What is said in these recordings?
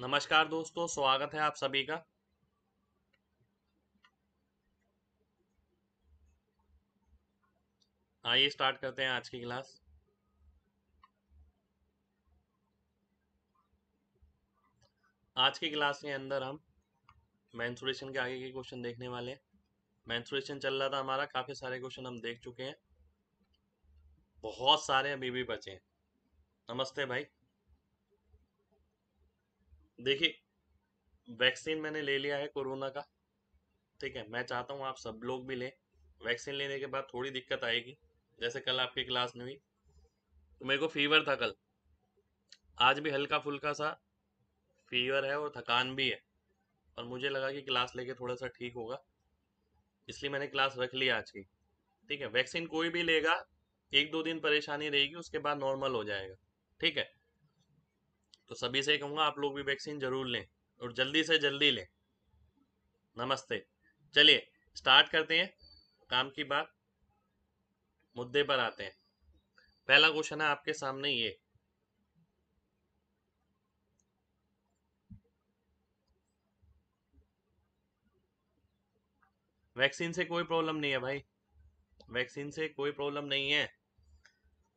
नमस्कार दोस्तों स्वागत है आप सभी का आइए स्टार्ट करते हैं आज की क्लास आज की क्लास के अंदर हम मैंसुरेशन के आगे के क्वेश्चन देखने वाले हैं मैंसुरेशन चल रहा था हमारा काफ़ी सारे क्वेश्चन हम देख चुके हैं बहुत सारे अभी भी बचे हैं नमस्ते भाई देखिए वैक्सीन मैंने ले लिया है कोरोना का ठीक है मैं चाहता हूँ आप सब लोग भी लें वैक्सीन लेने के बाद थोड़ी दिक्कत आएगी जैसे कल आपकी क्लास में हुई तो मेरे को फीवर था कल आज भी हल्का फुल्का सा फीवर है और थकान भी है और मुझे लगा कि क्लास लेके थोड़ा सा ठीक होगा इसलिए मैंने क्लास रख ली आज की ठीक है वैक्सीन कोई भी लेगा एक दो दिन परेशानी रहेगी उसके बाद नॉर्मल हो जाएगा ठीक है तो सभी से कहूँगा आप लोग भी वैक्सीन जरूर लें और जल्दी से जल्दी लें नमस्ते चलिए स्टार्ट करते हैं काम की बात मुद्दे पर आते हैं पहला क्वेश्चन है आपके सामने ये वैक्सीन से कोई प्रॉब्लम नहीं है भाई वैक्सीन से कोई प्रॉब्लम नहीं है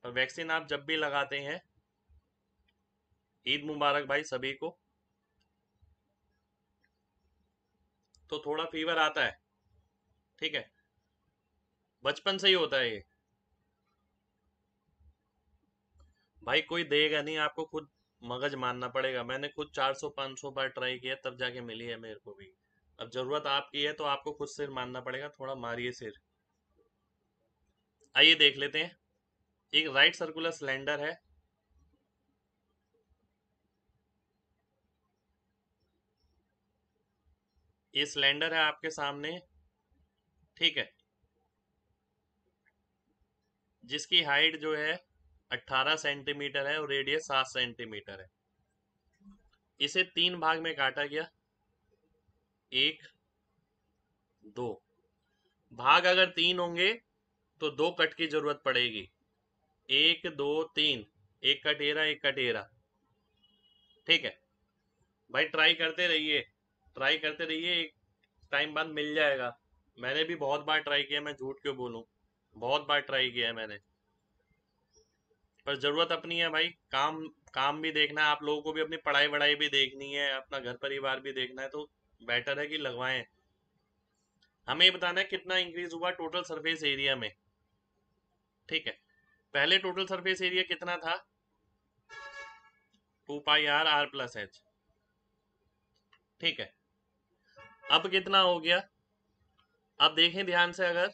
और वैक्सीन आप जब भी लगाते हैं ईद मुबारक भाई सभी को तो थोड़ा फीवर आता है ठीक है बचपन से ही होता है ये भाई कोई देगा नहीं आपको खुद मगज मानना पड़ेगा मैंने खुद 400-500 बार ट्राई किया तब जाके मिली है मेरे को भी अब जरूरत आपकी है तो आपको खुद सिर मानना पड़ेगा थोड़ा मारिए सिर आइए देख लेते हैं एक राइट सर्कुलर सिलेंडर है ये सिलेंडर है आपके सामने ठीक है जिसकी हाइट जो है 18 सेंटीमीटर है और रेडियस 7 सेंटीमीटर है इसे तीन भाग में काटा गया एक दो भाग अगर तीन होंगे तो दो कट की जरूरत पड़ेगी एक दो तीन एक कटेरा एक कटेरा ठीक है भाई ट्राई करते रहिए ट्राई करते रहिए एक टाइम बाद मिल जाएगा मैंने भी बहुत बार ट्राई किया मैं झूठ क्यों बोलूं बहुत बार ट्राई किया है मैंने पर ज़रूरत अपनी है भाई काम काम भी देखना है आप लोगों को भी अपनी पढ़ाई वढ़ाई भी देखनी है अपना घर परिवार भी देखना है तो बेटर है कि लगवाएं हमें बताना है कितना इंक्रीज हुआ टोटल सरफेस एरिया में ठीक है पहले टोटल सरफेस एरिया कितना था two pi r r plus h ठीक है अब कितना हो गया अब देखें ध्यान से अगर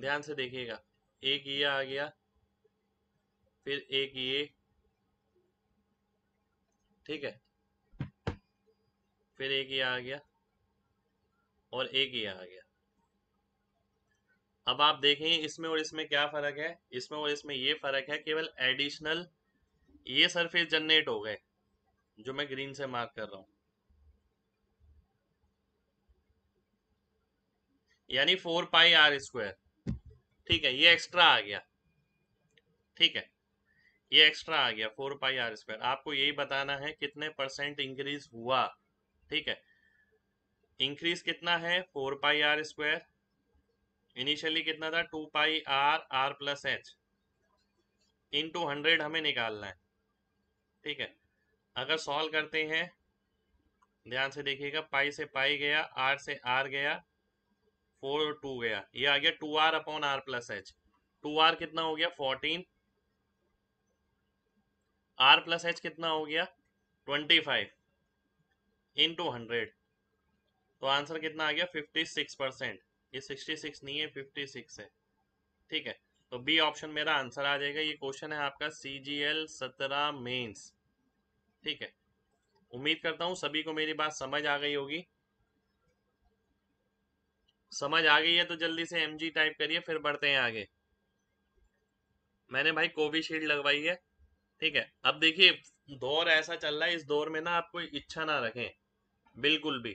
ध्यान से देखिएगा एक ये आ गया फिर एक ये ठीक है फिर एक ये आ गया और एक ये आ गया अब आप देखें इसमें और इसमें क्या फर्क है इसमें और इसमें ये फर्क है केवल एडिशनल ये सरफेस जनरेट हो गए जो मैं ग्रीन से मार्क कर रहा हूं यानी फोर पाई आर स्क्वायर ठीक है ये एक्स्ट्रा आ गया ठीक है ये एक्स्ट्रा आ गया फोर पाई आर स्क्वायर आपको यही बताना है कितने परसेंट इंक्रीज हुआ ठीक है इंक्रीज कितना है four pi r square initially कितना था two pi r r plus h into hundred हमें निकालना है ठीक है अगर सॉल्व करते हैं ध्यान से देखिएगा पाई से पाई गया आर से आर गया फोर टू गया ये आ गया two r upon r plus h two r कितना हो गया फोर्टीन आर प्लस एच कितना हो गया twenty five into hundred तो आंसर कितना आ गया फिफ्टी सिक्स परसेंट ये सिक्सटी सिक्स नहीं है फिफ्टी सिक्स है ठीक है तो बी ऑप्शन मेरा आंसर आ जाएगा ये क्वेश्चन है आपका सी जी एल सत्रह मेन्स ठीक है उम्मीद करता हूँ सभी को मेरी बात समझ आ गई होगी समझ आ गई है तो जल्दी से एम टाइप करिए फिर बढ़ते हैं आगे मैंने भाई कोविशील्ड लगवाई है ठीक है अब देखिए दौर ऐसा चल रहा है इस दौर में ना आप कोई इच्छा ना रखें बिल्कुल भी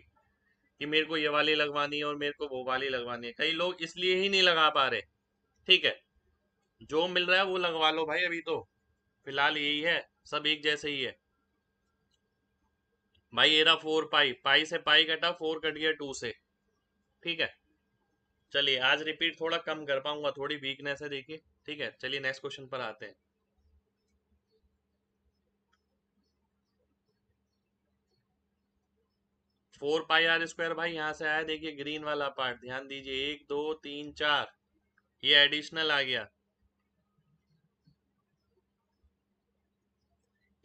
कि मेरे को ये वाली लगवानी है और मेरे को वो वाली लगवानी है कई लोग इसलिए ही नहीं लगा पा रहे ठीक है जो मिल रहा है वो लगवा लो भाई अभी तो फिलहाल यही है सब एक जैसे ही है भाई ये फोर पाई पाई से पाई कटा फोर कट गया टू से ठीक है चलिए आज रिपीट थोड़ा कम कर पाऊंगा थोड़ी वीकनेस है देखिए ठीक है चलिए नेक्स्ट क्वेश्चन पर आते हैं फोर पाई आर स्क्वायर भाई यहां से आया देखिए ग्रीन वाला पार्ट ध्यान दीजिए एक दो तीन चार ये एडिशनल आ गया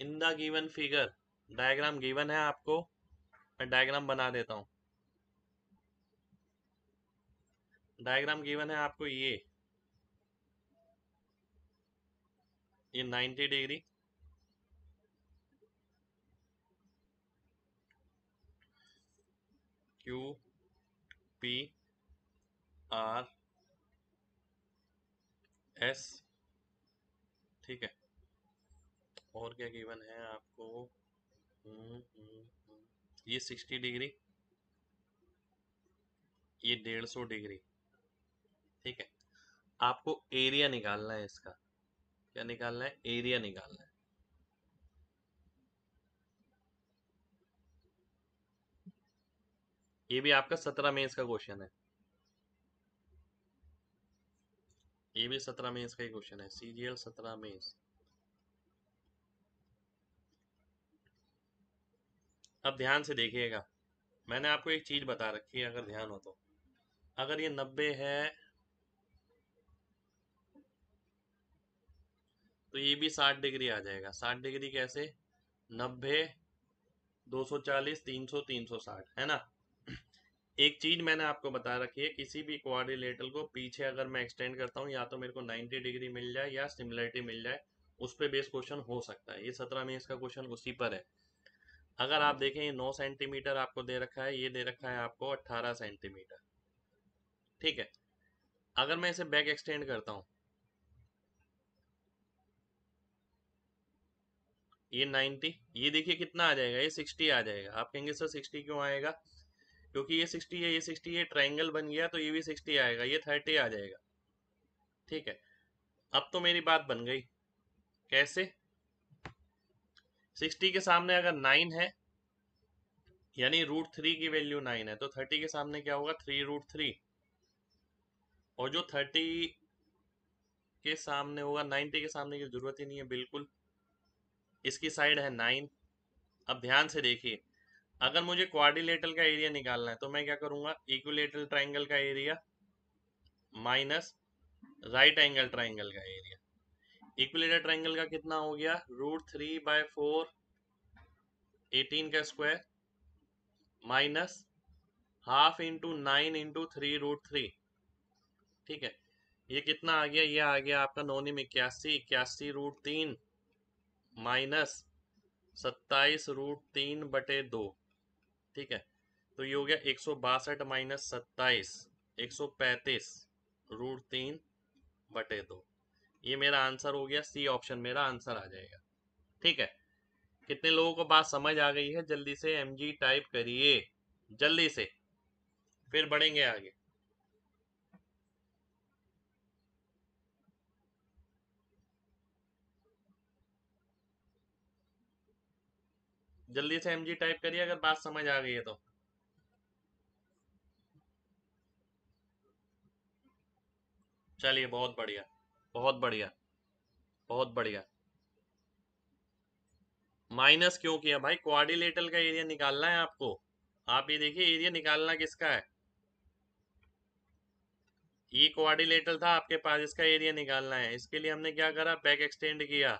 in the given figure diagram given है आपको मैं डायग्राम बना देता हूं डायग्राम गिवन है आपको ये ये 90 degree Q P R S ठीक है और क्या गिवन है आपको हम्म, हम्म, हम्म। ये 60 डिग्री ये 150 डिग्री ठीक है आपको एरिया निकालना है इसका क्या निकालना है एरिया निकालना है ये भी आपका सत्रह में इसका क्वेश्चन है ये भी सत्रह में इसका ही क्वेश्चन है सीजीएल सत्रह में अब ध्यान से देखिएगा मैंने आपको एक चीज बता रखी है अगर ध्यान हो तो अगर ये नब्बे है तो ये भी साठ डिग्री आ जाएगा साठ डिग्री कैसे नब्बे दो सौ चालीस तीन सौ तीन सौ साठ है ना एक चीज मैंने आपको बता रखी है किसी भी क्वारिलेटल को पीछे अगर मैं एक्सटेंड करता हूँ या तो मेरे को 90 डिग्री मिल जाए या सिमिलरिटी मिल जाए उस पर बेस क्वेश्चन हो सकता है ये सत्रह में इसका क्वेश्चन उसी पर है अगर आप देखें ये नौ सेंटीमीटर आपको दे रखा है ये दे रखा है आपको अट्ठारह सेंटीमीटर ठीक है अगर मैं इसे बैक एक्सटेंड करता हूँ ये 90 ये देखिए कितना आ जाएगा ये 60 आ जाएगा आप कहेंगे सर 60 क्यों आएगा क्योंकि ये 60 है ये 60 ये ट्राइंगल बन गया तो ये भी 60 आएगा ये 30 आ जाएगा ठीक है अब तो मेरी बात बन गई कैसे 60 के सामने अगर 9 है यानी रूट थ्री की वैल्यू 9 है तो 30 के सामने क्या होगा थ्री रूट थ्री और जो 30 के सामने होगा 90 के सामने की जरूरत ही नहीं है बिल्कुल इसकी साइड है नाइन अब ध्यान से देखिए अगर मुझे क्वारिलेटल का एरिया निकालना है तो मैं क्या करूंगा इक्विलेटल ट्राइंगल का area minus right angle triangle का एरिया इक्विलेटर ट्राइंगल का कितना हो गया root three by four eighteen का square minus half into nine into three root three ठीक है ये कितना आ गया ये आ गया आपका नोनिम इक्यासी इक्यासी रूट तीन माइनस सत्ताईस रूट तीन बटे दो ठीक है तो ये हो गया एक सौ बासठ माइनस सत्ताईस एक सौ पैंतीस रूट तीन बटे दो ये मेरा आंसर हो गया सी ऑप्शन मेरा आंसर आ जाएगा ठीक है कितने लोगों को बात समझ आ गई है जल्दी से एम जी टाइप करिए जल्दी से फिर बढ़ेंगे आगे जल्दी से एम जी टाइप करिए अगर बात समझ आ गई है तो चलिए बहुत बढ़िया बहुत बढ़िया बहुत बढ़िया माइनस क्यों किया भाई क्वारिलेटल का एरिया निकालना है आपको आप ये देखिए एरिया निकालना किसका है ये e क्वारिलेटल था आपके पास इसका एरिया निकालना है इसके लिए हमने क्या करा बैक एक्सटेंड किया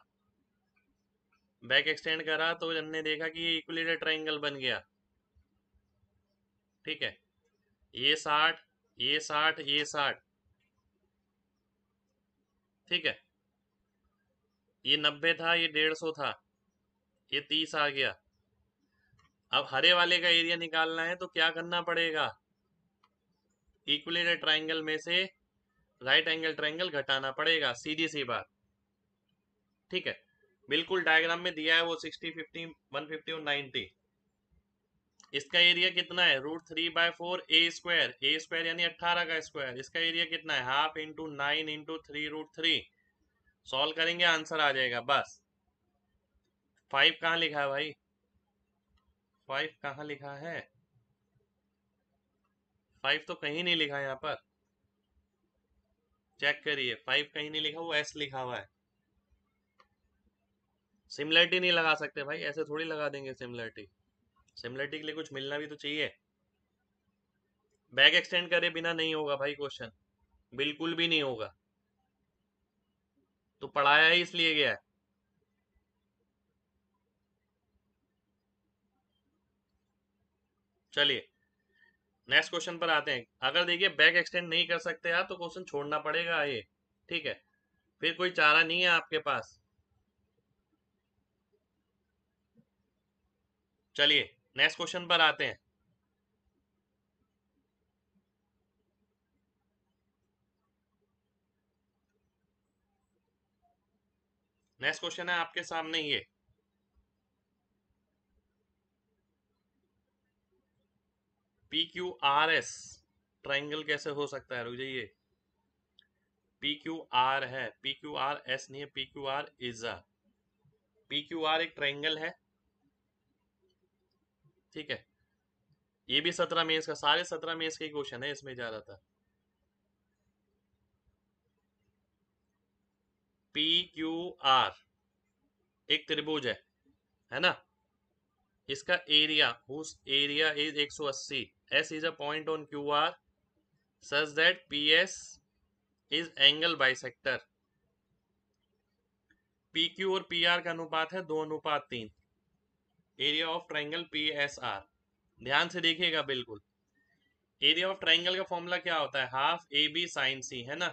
बैक एक्सटेंड करा तो हमने देखा कि ये इक्वलेटर ट्राइंगल बन गया ठीक है ये साठ ये साठ ये साठ ठीक है ये नब्बे था ये डेढ़ सौ था ये तीस आ गया अब हरे वाले का एरिया निकालना है तो क्या करना पड़ेगा इक्वलेटर ट्राइंगल में से राइट एंगल ट्राइंगल घटाना पड़ेगा सीधी सी बात ठीक है बिल्कुल डायग्राम में दिया है वो सिक्सटी फिफ्टी वन फिफ्टी और नाइनटी इसका एरिया कितना है root three by four a square a square यानी अट्ठारह का स्क्वायर इसका एरिया कितना है half into nine into three root three solve करेंगे आंसर आ जाएगा बस फाइव कहाँ लिखा है भाई फाइव कहाँ लिखा है फाइव तो कहीं नहीं लिखा यहाँ पर चेक करिए फाइव कहीं नहीं लिखा वो एस लिखा हुआ है सिमिलरिटी नहीं लगा सकते भाई ऐसे थोड़ी लगा देंगे सिमिलरिटी सिमिलरिटी के लिए कुछ मिलना भी तो चाहिए बैक एक्सटेंड करे बिना नहीं होगा भाई क्वेश्चन बिल्कुल भी नहीं होगा तो पढ़ाया ही इसलिए गया है चलिए नेक्स्ट क्वेश्चन पर आते हैं अगर देखिए बैक एक्सटेंड नहीं कर सकते आप तो क्वेश्चन छोड़ना पड़ेगा ये ठीक है फिर कोई चारा नहीं है आपके पास चलिए नेक्स्ट क्वेश्चन पर आते हैं नेक्स्ट क्वेश्चन है आपके सामने ये P Q R S triangle कैसे हो सकता है रुक जाइए पी क्यू आर है पी क्यू आर एस नहीं है P Q R is a P Q R एक ट्राइंगल है ठीक है ये भी सत्रह में का सारे सत्रह में इसके क्वेश्चन है इसमें ज्यादातर पी क्यू आर एक त्रिभुज है है ना इसका एरिया हुस एरिया इज अस्सी S is a point on Q R such that P S is angle bisector P Q और पी आर का अनुपात है दो अनुपात तीन area of triangle P S R ध्यान से देखिएगा बिल्कुल एरिया ऑफ ट्राइंगल का फॉर्मूला क्या होता है half A B sine C है ना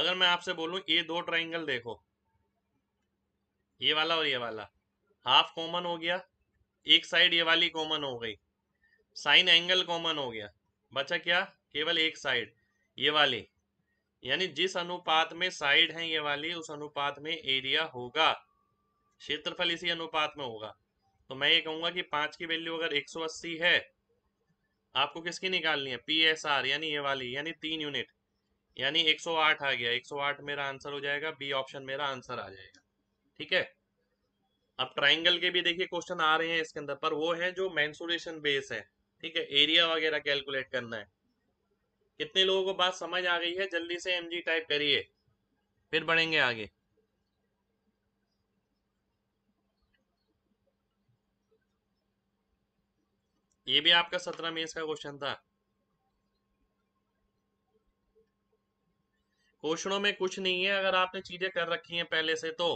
अगर मैं आपसे बोलूं ये दो ट्राइंगल देखो ये वाला और ये वाला हाफ कॉमन हो गया एक साइड ये वाली कॉमन हो गई साइन एंगल कॉमन हो गया बचा क्या केवल एक साइड ये वाली यानी जिस अनुपात में साइड है ये वाली उस अनुपात में एरिया होगा क्षेत्रफल इसी अनुपात में होगा तो मैं ये कहूंगा कि पांच की वैल्यू अगर 180 है आपको किसकी निकालनी है पी एस आर यानी ये वाली यानी तीन यूनिट यानी 108 आ गया 108 मेरा आंसर हो जाएगा बी ऑप्शन मेरा आंसर आ जाएगा ठीक है अब ट्राइंगल के भी देखिए क्वेश्चन आ रहे हैं इसके अंदर पर वो है जो मैंसुरेशन बेस है ठीक है एरिया वगैरह कैलकुलेट करना है कितने लोगों को बात समझ आ गई है जल्दी से एम टाइप करिए फिर बढ़ेंगे आगे ये भी आपका सत्रह में इसका क्वेश्चन था क्वेश्चनों में कुछ नहीं है अगर आपने चीजें कर रखी हैं पहले से तो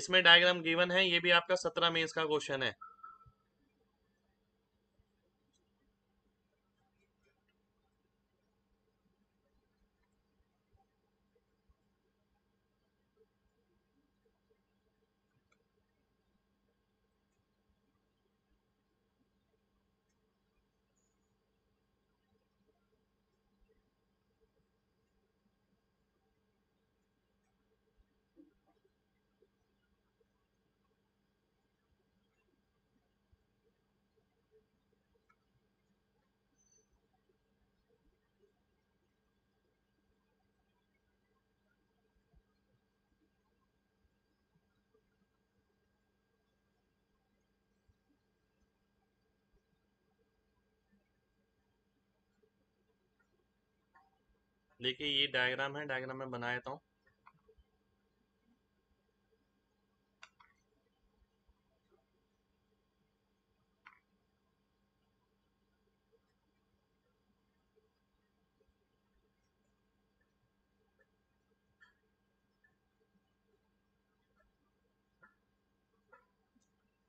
इसमें डायग्राम गिवन है ये भी आपका सत्रह में इसका क्वेश्चन है देखिए ये डायग्राम है डायग्राम में बना देता हूँ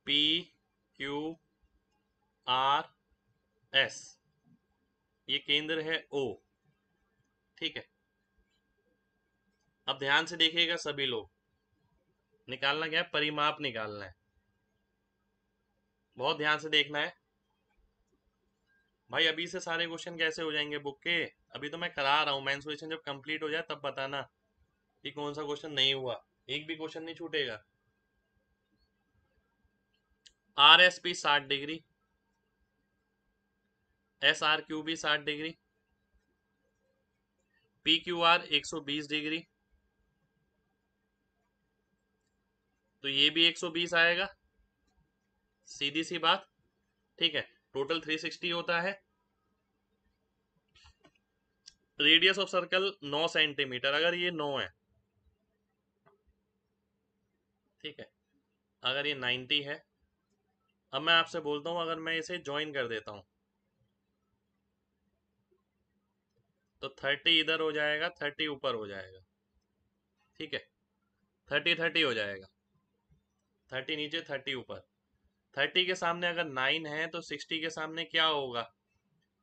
पी क्यू आर एस ये केंद्र है ओ ठीक है अब ध्यान से देखिएगा सभी लोग निकालना क्या है परिमाप निकालना है बहुत ध्यान से देखना है भाई अभी से सारे क्वेश्चन कैसे हो जाएंगे बुक के अभी तो मैं करा रहा हूँ मैंसुरेशन जब कंप्लीट हो जाए तब बताना कि कौन सा क्वेश्चन नहीं हुआ एक भी क्वेश्चन नहीं छूटेगा आर एस पी साठ डिग्री एस आर क्यू भी साठ डिग्री पी क्यू आर एक सौ बीस डिग्री तो ये भी एक सौ बीस आएगा सीधी सी बात ठीक है टोटल थ्री सिक्सटी होता है रेडियस ऑफ सर्कल नौ सेंटीमीटर अगर ये नौ है ठीक है अगर ये नाइन्टी है अब मैं आपसे बोलता हूं अगर मैं इसे ज्वाइन कर देता हूं तो थर्टी इधर हो जाएगा थर्टी ऊपर हो जाएगा ठीक है थर्टी थर्टी हो जाएगा थर्टी नीचे थर्टी ऊपर थर्टी के सामने अगर नाइन है तो सिक्सटी के सामने क्या होगा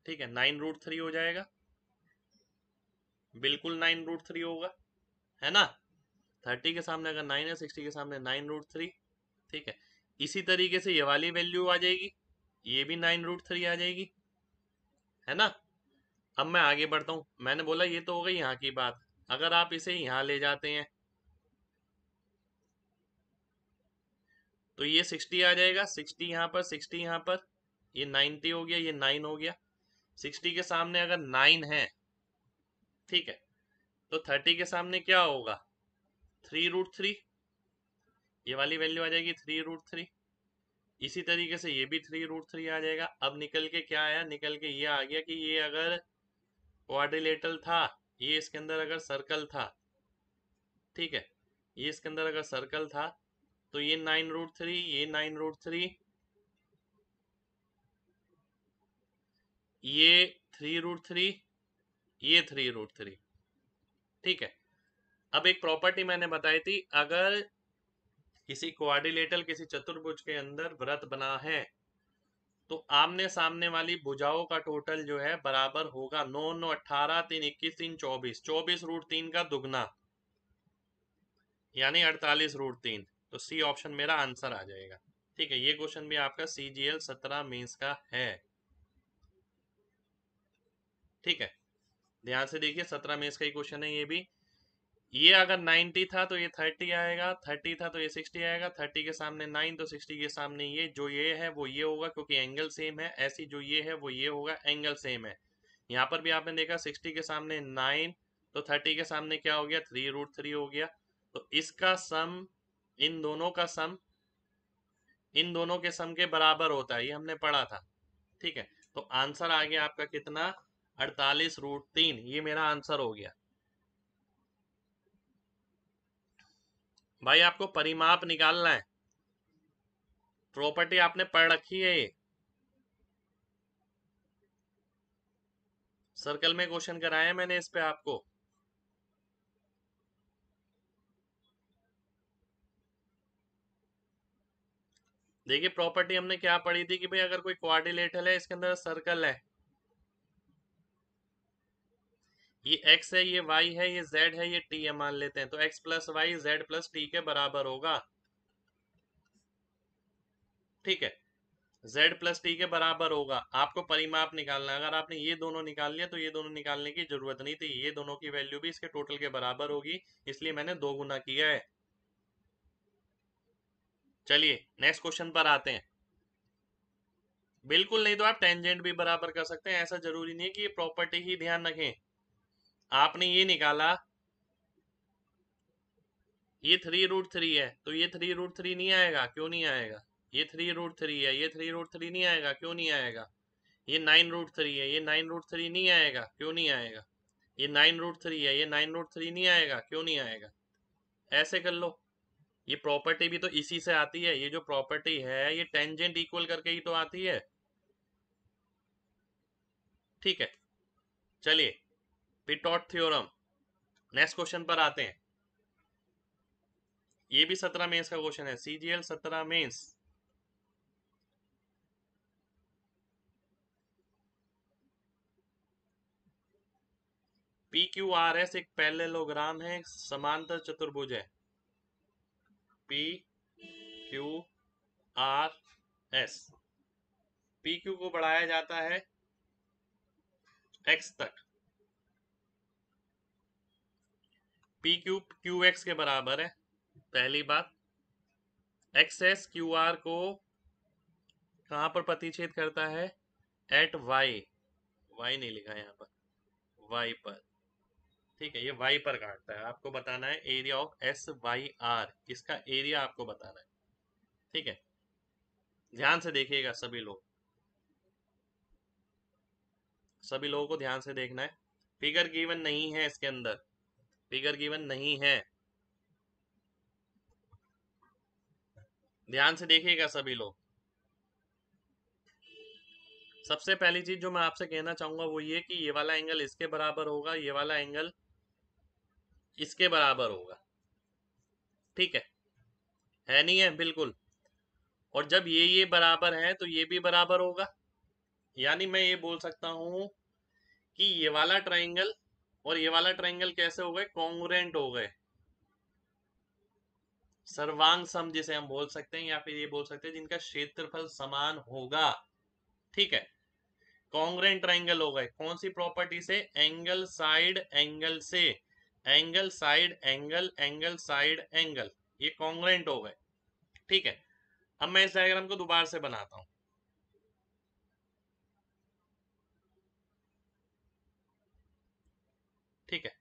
ठीक है नाइन रूट थ्री हो जाएगा बिल्कुल नाइन रूट थ्री होगा है ना थर्टी के सामने अगर नाइन है सिक्सटी के सामने नाइन रूट थ्री ठीक है इसी तरीके से ये वाली वैल्यू आ जाएगी ये भी नाइन रूट थ्री आ जाएगी है ना अब मैं आगे बढ़ता हूँ मैंने बोला ये तो हो गई यहाँ की बात अगर आप इसे यहाँ ले जाते हैं तो ये सिक्सटी आ जाएगा सिक्सटी यहाँ पर सिक्सटी यहाँ पर ये नाइनटी हो गया ये नाइन हो गया सिक्सटी के सामने अगर नाइन है ठीक है तो थर्टी के सामने क्या होगा थ्री रूट थ्री ये वाली वैल्यू आ जाएगी थ्री रूट थ्री इसी तरीके से ये भी थ्री रूट थ्री आ जाएगा अब निकल के क्या आया निकल के ये आ गया कि ये अगर क्वाड्रिलेटल था ये इसके अंदर अगर सर्कल था ठीक है ये इसके अंदर अगर सर्कल था तो ये नाइन रूट थ्री ये नाइन रूट थ्री ये थ्री रूट थ्री ये थ्री रूट थ्री ठीक है अब एक प्रॉपर्टी मैंने बताई थी अगर किसी क्वारिलेटल किसी चतुर्भुज के अंदर व्रत बना है तो आमने सामने वाली भुजाओं का टोटल जो है बराबर होगा नौ नौ अठारह तीन इक्कीस तीन चौबीस चौबीस रूट तीन का दुगना यानी अड़तालीस रूट तीन तो सी ऑप्शन मेरा आंसर आ जाएगा ठीक है ये क्वेश्चन भी आपका सी जी एल सत्रह मीन्स का है ठीक है ध्यान से देखिए सत्रह मीन्स का ही क्वेश्चन है ये भी ये अगर 90 था तो ये 30 आएगा 30 था तो ये 60 आएगा 30 के सामने 9 तो 60 के सामने ये जो ये है वो ये होगा क्योंकि एंगल सेम है ऐसी जो ये है वो ये होगा एंगल सेम है यहाँ पर भी आपने देखा 60 के सामने 9 तो 30 के सामने क्या हो गया थ्री रूट थ्री हो गया तो इसका सम इन दोनों का सम इन दोनों के सम के बराबर होता है ये हमने पढ़ा था ठीक है तो आंसर आ गया आपका कितना अड़तालीस रूट तीन ये मेरा आंसर हो गया भाई आपको परिमाप निकालना है प्रॉपर्टी आपने पढ़ रखी है ये सर्कल में क्वेश्चन कराया मैंने इस पे आपको देखिए प्रॉपर्टी हमने क्या पढ़ी थी कि भाई अगर कोई क्वारिलेटल है इसके अंदर सर्कल है ये x है ये y है ये z है ये t है मान लेते हैं तो x plus Y Z plus T के बराबर होगा ठीक है z प्लस टी के बराबर होगा आपको परिमाप निकालना अगर आपने ये दोनों निकाल लिया तो ये दोनों निकालने की जरूरत नहीं थी ये दोनों की वैल्यू भी इसके टोटल के बराबर होगी इसलिए मैंने दो गुना किया है चलिए नेक्स्ट क्वेश्चन पर आते हैं बिल्कुल नहीं तो आप टेंजेंट भी बराबर कर सकते हैं ऐसा जरूरी नहीं है कि ये प्रॉपर्टी ही ध्यान रखें आपने ये निकाला ये थ्री रूट थ्री है तो ये थ्री रूट थ्री नहीं आएगा क्यों नहीं आएगा ये थ्री रूट थ्री है ये थ्री रूट थ्री नहीं आएगा क्यों नहीं आएगा ये नाइन रूट थ्री है ये नाइन रूट थ्री नहीं आएगा क्यों नहीं आएगा ये नाइन रूट थ्री है ये नाइन रूट थ्री नहीं आएगा क्यों नहीं आएगा ऐसे कर लो ये प्रॉपर्टी भी तो इसी से आती है ये जो प्रॉपर्टी है ये टेंजेंट इक्वल करके ही तो आती है ठीक है चलिए पिटॉट थ्योरम नेक्स्ट क्वेश्चन पर आते हैं ये भी सत्रह मेंस का क्वेश्चन है सीजीएल सत्रह mains P Q R S एक पैरेललोग्राम है समांतर चतुर्भुज है P Q R S P Q को बढ़ाया जाता है एक्स तक पी क्यूब क्यू एक्स के बराबर है पहली बात एक्स एस क्यू आर को कहाँ पर प्रतिच्छेद करता है एट वाई वाई नहीं लिखा यहाँ पर वाई पर ठीक है ये वाई पर काटता है आपको बताना है area of S Y R इसका एरिया आपको बताना है ठीक है ध्यान से देखिएगा सभी लोग सभी लोगों को ध्यान से देखना है फिगर गिवन नहीं है इसके अंदर फिगर गिवन नहीं है ध्यान से देखिएगा सभी लोग सबसे पहली चीज जो मैं आपसे कहना चाहूंगा वो ये कि ये वाला एंगल इसके बराबर होगा ये वाला एंगल इसके बराबर होगा ठीक है है नहीं है बिल्कुल और जब ये ये बराबर है तो ये भी बराबर होगा यानी मैं ये बोल सकता हूं कि ये वाला ट्राइंगल और ये वाला ट्राइंगल कैसे हो गए कॉन्ग्रेंट हो गए सर्वांग सम जिसे हम बोल सकते हैं या फिर ये बोल सकते हैं जिनका क्षेत्रफल समान होगा ठीक है कॉन्ग्रेंट ट्राइंगल हो गए कौन सी प्रॉपर्टी से एंगल साइड एंगल से angle side angle angle side angle ये कॉन्ग्रेंट हो गए ठीक है अब मैं इस डायग्राम को दोबारा से बनाता हूं ठीक है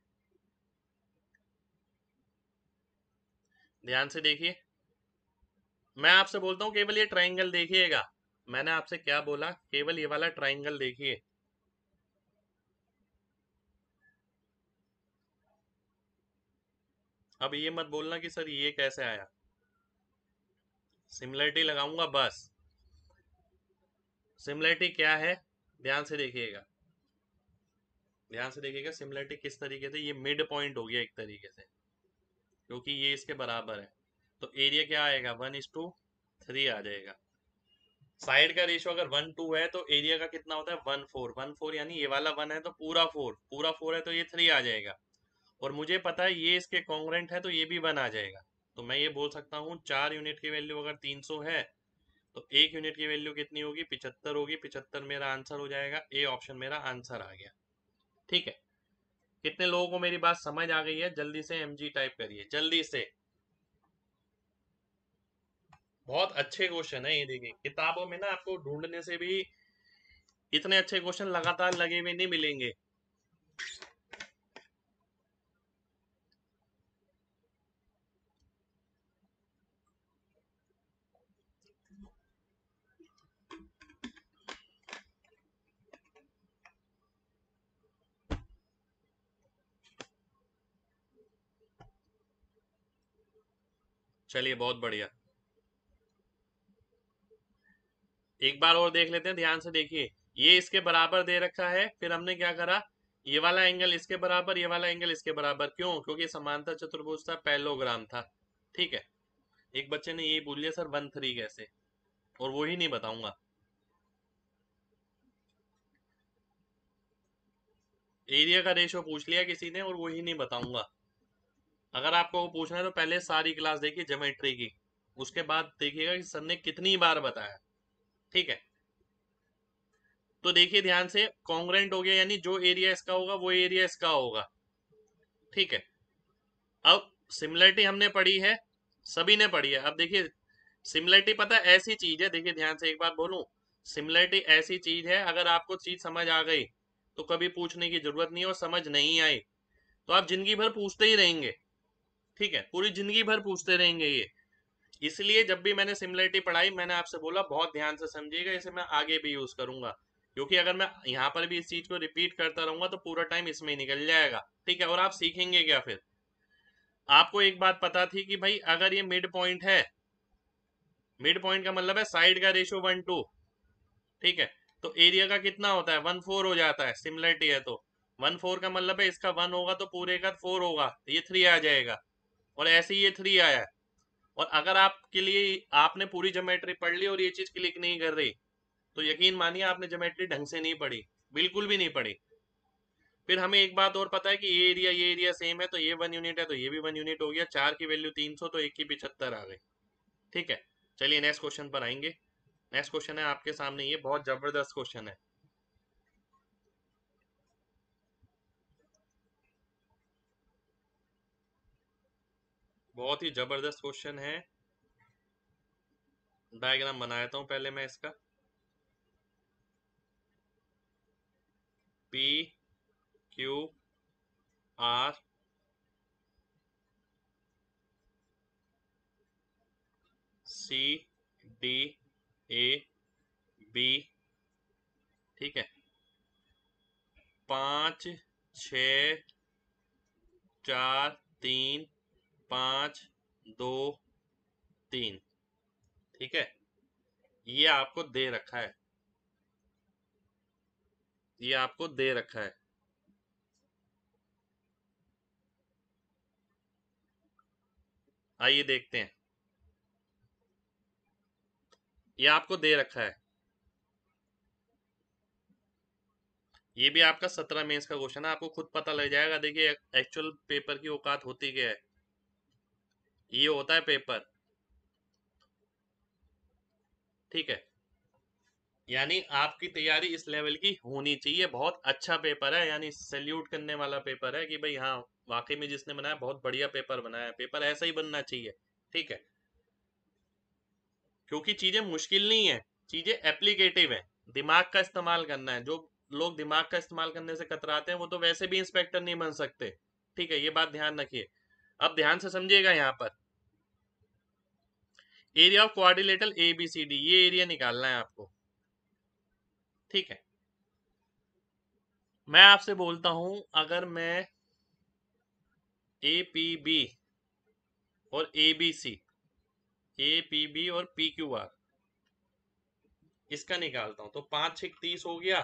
ध्यान से देखिए मैं आपसे बोलता हूं केवल ये ट्राइंगल देखिएगा मैंने आपसे क्या बोला केवल ये वाला ट्राइंगल देखिए अब ये मत बोलना कि सर ये कैसे आया सिमिलरिटी लगाऊंगा बस सिमिलरिटी क्या है ध्यान से देखिएगा ध्यान से देखिएगा सिमिलरिटी किस तरीके से ये मिड पॉइंट हो गया एक तरीके से क्योंकि ये इसके बराबर है तो एरिया क्या आएगा वन इज टू थ्री आ जाएगा साइड का रेशियो अगर वन टू है तो एरिया का कितना होता है वन फोर वन फोर यानी ये वाला वन है तो पूरा फोर पूरा फोर है तो ये थ्री आ जाएगा और मुझे पता है ये इसके कॉन्ग्रेंट है तो ये भी वन आ जाएगा तो मैं ये बोल सकता हूँ चार यूनिट की वैल्यू अगर तीन सौ है तो एक यूनिट की वैल्यू कितनी होगी पिछहत्तर होगी पिछहत्तर मेरा आंसर हो जाएगा ए ऑप्शन मेरा आंसर आ गया ठीक है कितने लोगों को मेरी बात समझ आ गई है जल्दी से एम जी टाइप करिए जल्दी से बहुत अच्छे क्वेश्चन है ये देखिए किताबों में ना आपको ढूंढने से भी इतने अच्छे क्वेश्चन लगातार लगे हुए नहीं मिलेंगे चलिए बहुत बढ़िया एक बार और देख लेते हैं ध्यान से देखिए ये इसके बराबर दे रखा है फिर हमने क्या करा ये वाला एंगल इसके बराबर ये वाला एंगल इसके बराबर क्यों क्योंकि समानता चतुर्भुज था पैलोग्राम था ठीक है एक बच्चे ने ये पूछ लिया सर वन थ्री कैसे और वो ही नहीं बताऊंगा एरिया का रेशो पूछ लिया किसी ने और वो ही नहीं बताऊंगा अगर आपको पूछना है तो पहले सारी क्लास देखिए ज्योमेट्री की उसके बाद देखिएगा कि सर ने कितनी बार बताया ठीक है तो देखिए ध्यान से कॉन्ग्रेंट हो गया यानी जो एरिया इसका होगा वो एरिया इसका होगा ठीक है अब सिमिलरिटी हमने पढ़ी है सभी ने पढ़ी है अब देखिए सिमिलरिटी पता ऐसी चीज है देखिए ध्यान से एक बार बोलूं सिमिलरिटी ऐसी चीज है अगर आपको चीज समझ आ गई तो कभी पूछने की जरूरत नहीं और समझ नहीं आई तो आप जिंदगी भर पूछते ही रहेंगे ठीक है पूरी जिंदगी भर पूछते रहेंगे ये इसलिए जब भी मैंने सिमिलरिटी पढ़ाई मैंने आपसे बोला बहुत ध्यान से समझिएगा इसे मैं आगे भी यूज करूंगा क्योंकि अगर मैं यहाँ पर भी इस चीज को रिपीट करता रहूंगा तो पूरा टाइम इसमें ही निकल जाएगा ठीक है और आप सीखेंगे क्या फिर आपको एक बात पता थी कि भाई अगर ये मिड पॉइंट है मिड पॉइंट का मतलब है साइड का रेशियो वन टू ठीक है तो एरिया का कितना होता है वन फोर हो जाता है सिमिलरिटी है तो वन फोर का मतलब है इसका वन होगा तो पूरे का फोर होगा ये थ्री आ जाएगा और ऐसे ही ये थ्री आया है और अगर आपके लिए आपने पूरी जोमेट्री पढ़ ली और ये चीज क्लिक नहीं कर रही तो यकीन मानिए आपने जोमेट्री ढंग से नहीं पढ़ी बिल्कुल भी नहीं पढ़ी फिर हमें एक बात और पता है कि ये एरिया ये एरिया सेम है तो ये वन यूनिट है तो ये भी वन यूनिट हो गया चार की वैल्यू तीन सौ तो एक की पिछहत्तर आ गई ठीक है चलिए नेक्स्ट क्वेश्चन पर आएंगे नेक्स्ट क्वेश्चन है आपके सामने ये बहुत जबरदस्त क्वेश्चन है बहुत ही जबरदस्त क्वेश्चन है डायग्राम बनाया हूं पहले मैं इसका P Q R C D A B ठीक है पांच छ चार तीन पांच दो तीन ठीक है ये आपको दे रखा है ये आपको दे रखा है आइए देखते हैं ये आपको दे रखा है ये भी आपका सत्रह मेंस का क्वेश्चन है आपको खुद पता लग जाएगा देखिए एक्चुअल पेपर की औकात होती क्या है ये होता है पेपर ठीक है यानी आपकी तैयारी इस लेवल की होनी चाहिए बहुत अच्छा पेपर है यानी सैल्यूट करने वाला पेपर है कि भाई हाँ वाकई में जिसने बनाया बहुत बढ़िया पेपर बनाया पेपर ऐसा ही बनना चाहिए ठीक है क्योंकि चीजें मुश्किल नहीं है चीजें एप्लीकेटिव है दिमाग का इस्तेमाल करना है जो लोग दिमाग का इस्तेमाल करने से कतराते हैं वो तो वैसे भी इंस्पेक्टर नहीं बन सकते ठीक है ये बात ध्यान रखिए अब ध्यान से समझिएगा यहाँ पर area of quadrilateral A B C D ये एरिया निकालना है आपको ठीक है मैं आपसे बोलता हूं अगर मैं ए पी बी और A B C A P B और पी क्यू आर इसका निकालता हूं तो पांच छिक तीस हो गया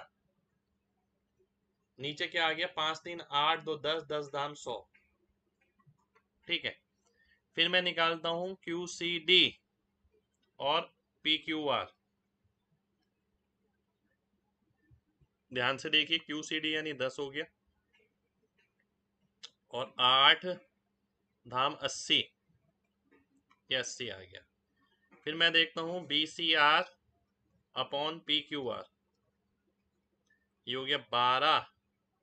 नीचे क्या आ गया पांच तीन आठ दो दस दस दाम सौ ठीक है फिर मैं निकालता हूं क्यू सी डी और पी क्यू आर ध्यान से देखिए क्यू सी डी यानी दस हो गया और आठ धाम अस्सी ये अस्सी आ गया फिर मैं देखता हूं B C R upon P Q R ये हो गया बारह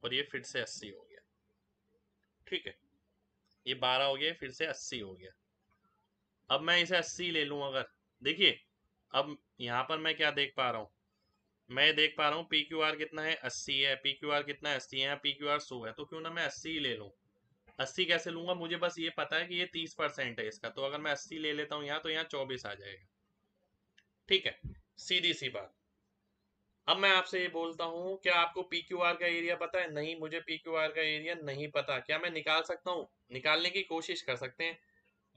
और ये फिर से अस्सी हो गया ठीक है ये बारह हो गया फिर से अस्सी हो गया अब मैं इसे अस्सी ले लूं अगर देखिए अब यहाँ पर मैं क्या देख पा रहा हूँ मैं देख पा रहा हूँ पी क्यू आर कितना है अस्सी है पी क्यू आर कितना है अस्सी है पी क्यू आर सौ है तो क्यों ना मैं अस्सी ही ले लूँ अस्सी कैसे लूंगा मुझे बस ये पता है कि ये तीस परसेंट है इसका तो अगर मैं अस्सी ले लेता हूँ यहाँ तो यहाँ चौबीस आ जाएगा ठीक है सीधी सी बात अब मैं आपसे ये बोलता हूँ क्या आपको पी क्यू आर का एरिया पता है नहीं मुझे पी क्यू आर का एरिया नहीं पता क्या मैं निकाल सकता हूँ निकालने की कोशिश कर सकते हैं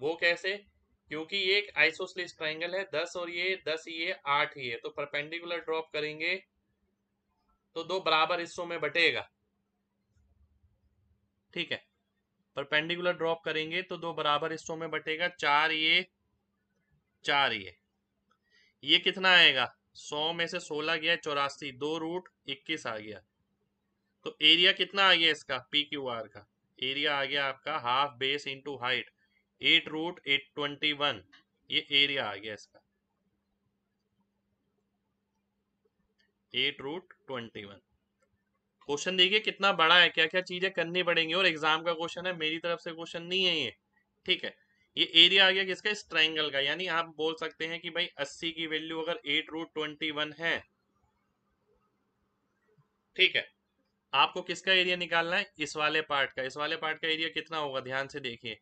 वो कैसे क्योंकि ये एक आइसोसलिस ट्राइंगल है दस और ये दस ये आठ ये तो परपेंडिकुलर ड्रॉप करेंगे तो दो बराबर हिस्सों में बटेगा ठीक है परपेंडिकुलर ड्रॉप करेंगे तो दो बराबर हिस्सों में बटेगा चार ये चार ये ये कितना आएगा सौ में से सोलह गया चौरासी दो रूट इक्कीस आ गया तो एरिया कितना आ गया इसका पी क्यू आर का एरिया आ गया आपका half base into height eight root eight twenty one ये एरिया आ गया इसका eight root twenty one question देखिए कितना बड़ा है क्या क्या चीजें करनी पड़ेंगी और एग्जाम का क्वेश्चन है मेरी तरफ से क्वेश्चन नहीं है ये ठीक है ये एरिया आ गया किसका इस ट्राइंगल का यानी आप बोल सकते हैं कि भाई अस्सी की वैल्यू अगर एट रूट ट्वेंटी वन है ठीक है आपको किसका एरिया निकालना है इस वाले पार्ट का इस वाले पार्ट का एरिया कितना होगा ध्यान से देखिए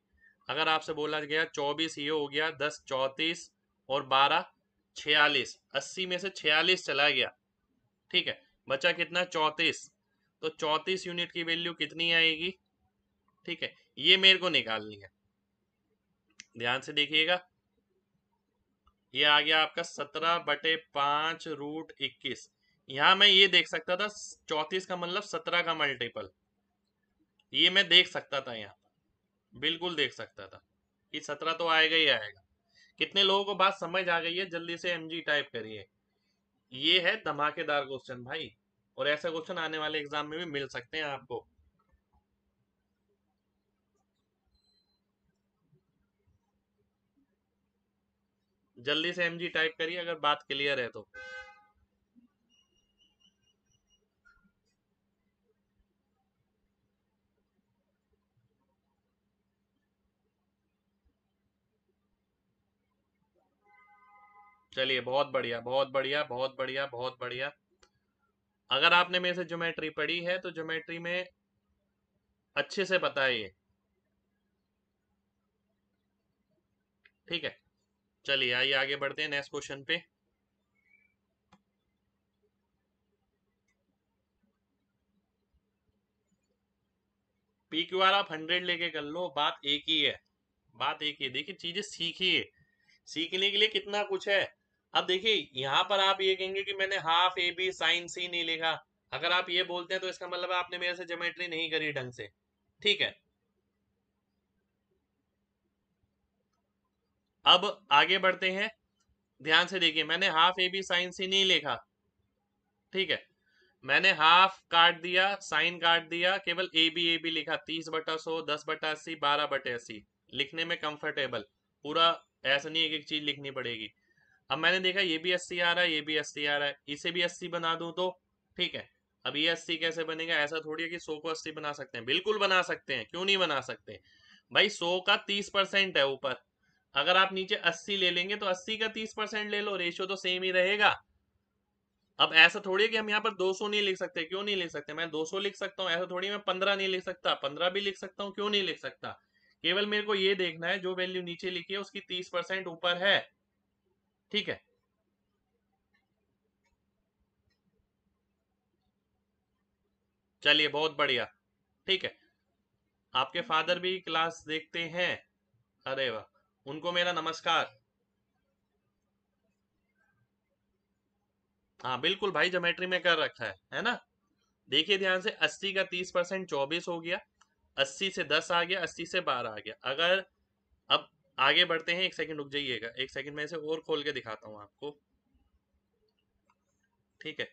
अगर आपसे बोला गया चौबीस ये हो गया दस चौतीस और बारह छियालीस अस्सी में से छियालीस चला गया ठीक है बचा कितना चौतीस तो चौतीस यूनिट की वैल्यू कितनी आएगी ठीक है ये मेरे को निकालनी है ध्यान से देखिएगा ये आ गया आपका सत्रह बटे पांच रूट इक्कीस यहां मैं ये देख सकता था चौतीस का मतलब सत्रह का मल्टीपल ये मैं देख सकता था यहाँ बिल्कुल देख सकता था कि सत्रह तो आएगा ही आएगा कितने लोगों को बात समझ आ गई है जल्दी से एम टाइप करिए ये है धमाकेदार क्वेश्चन भाई और ऐसे क्वेश्चन आने वाले एग्जाम में भी मिल सकते हैं आपको जल्दी से एम टाइप करिए अगर बात क्लियर है तो चलिए बहुत बढ़िया बहुत बढ़िया बहुत बढ़िया बहुत बढ़िया अगर आपने मेरे से ज्योमेट्री पढ़ी है तो ज्योमेट्री में अच्छे से बताइए ठीक है चलिए आइए आगे बढ़ते हैं नेक्स्ट क्वेश्चन पे पी क्यू आर आप हंड्रेड लेके कर लो बात एक ही है बात एक ही है देखिए चीजें सीखिए सीखने के लिए कितना कुछ है अब देखिए यहाँ पर आप ये कहेंगे कि मैंने half A B sine C नहीं लिखा अगर आप ये बोलते हैं तो इसका मतलब आपने मेरे से जोमेट्री नहीं करी ढंग से ठीक है अब आगे बढ़ते हैं ध्यान से देखिए मैंने half A B sine C नहीं लिखा ठीक है मैंने हाफ काट दिया साइन काट दिया केवल ए बी ए बी लिखा तीस बटा सो दस बटा अस्सी बारह बटे अस्सी लिखने में कंफर्टेबल पूरा ऐसा नहीं एक एक चीज लिखनी पड़ेगी अब मैंने देखा ये भी अस्सी आ रहा है ये भी अस्सी आ रहा है इसे भी अस्सी बना दू तो ठीक है अब ये अस्सी कैसे बनेगा ऐसा थोड़ी है कि सौ को अस्सी बना सकते हैं बिल्कुल बना सकते हैं क्यों नहीं बना सकते भाई सौ का तीस परसेंट है ऊपर अगर आप नीचे अस्सी ले लेंगे तो अस्सी का तीस परसेंट ले लो रेशियो तो सेम ही रहेगा अब ऐसा थोड़ी है कि हम यहाँ पर दो सौ नहीं लिख सकते क्यों नहीं लिख सकते मैं दो सौ लिख सकता हूँ ऐसा थोड़ी मैं पंद्रह नहीं लिख सकता पंद्रह भी लिख सकता हूँ क्यों नहीं लिख सकता केवल मेरे को ये देखना है जो वैल्यू नीचे लिखी है उसकी तीस परसेंट ऊपर है ठीक है चलिए बहुत बढ़िया ठीक है आपके फादर भी क्लास देखते हैं अरे वाह उनको मेरा नमस्कार हाँ बिल्कुल भाई जोमेट्री में कर रखा है है ना देखिए ध्यान से 80 का 30 परसेंट चौबीस हो गया 80 से 10 आ गया 80 से 12 आ गया अगर अब आगे बढ़ते हैं एक सेकंड रुक जाइएगा एक सेकंड मैं इसे और खोल के दिखाता हूँ आपको ठीक है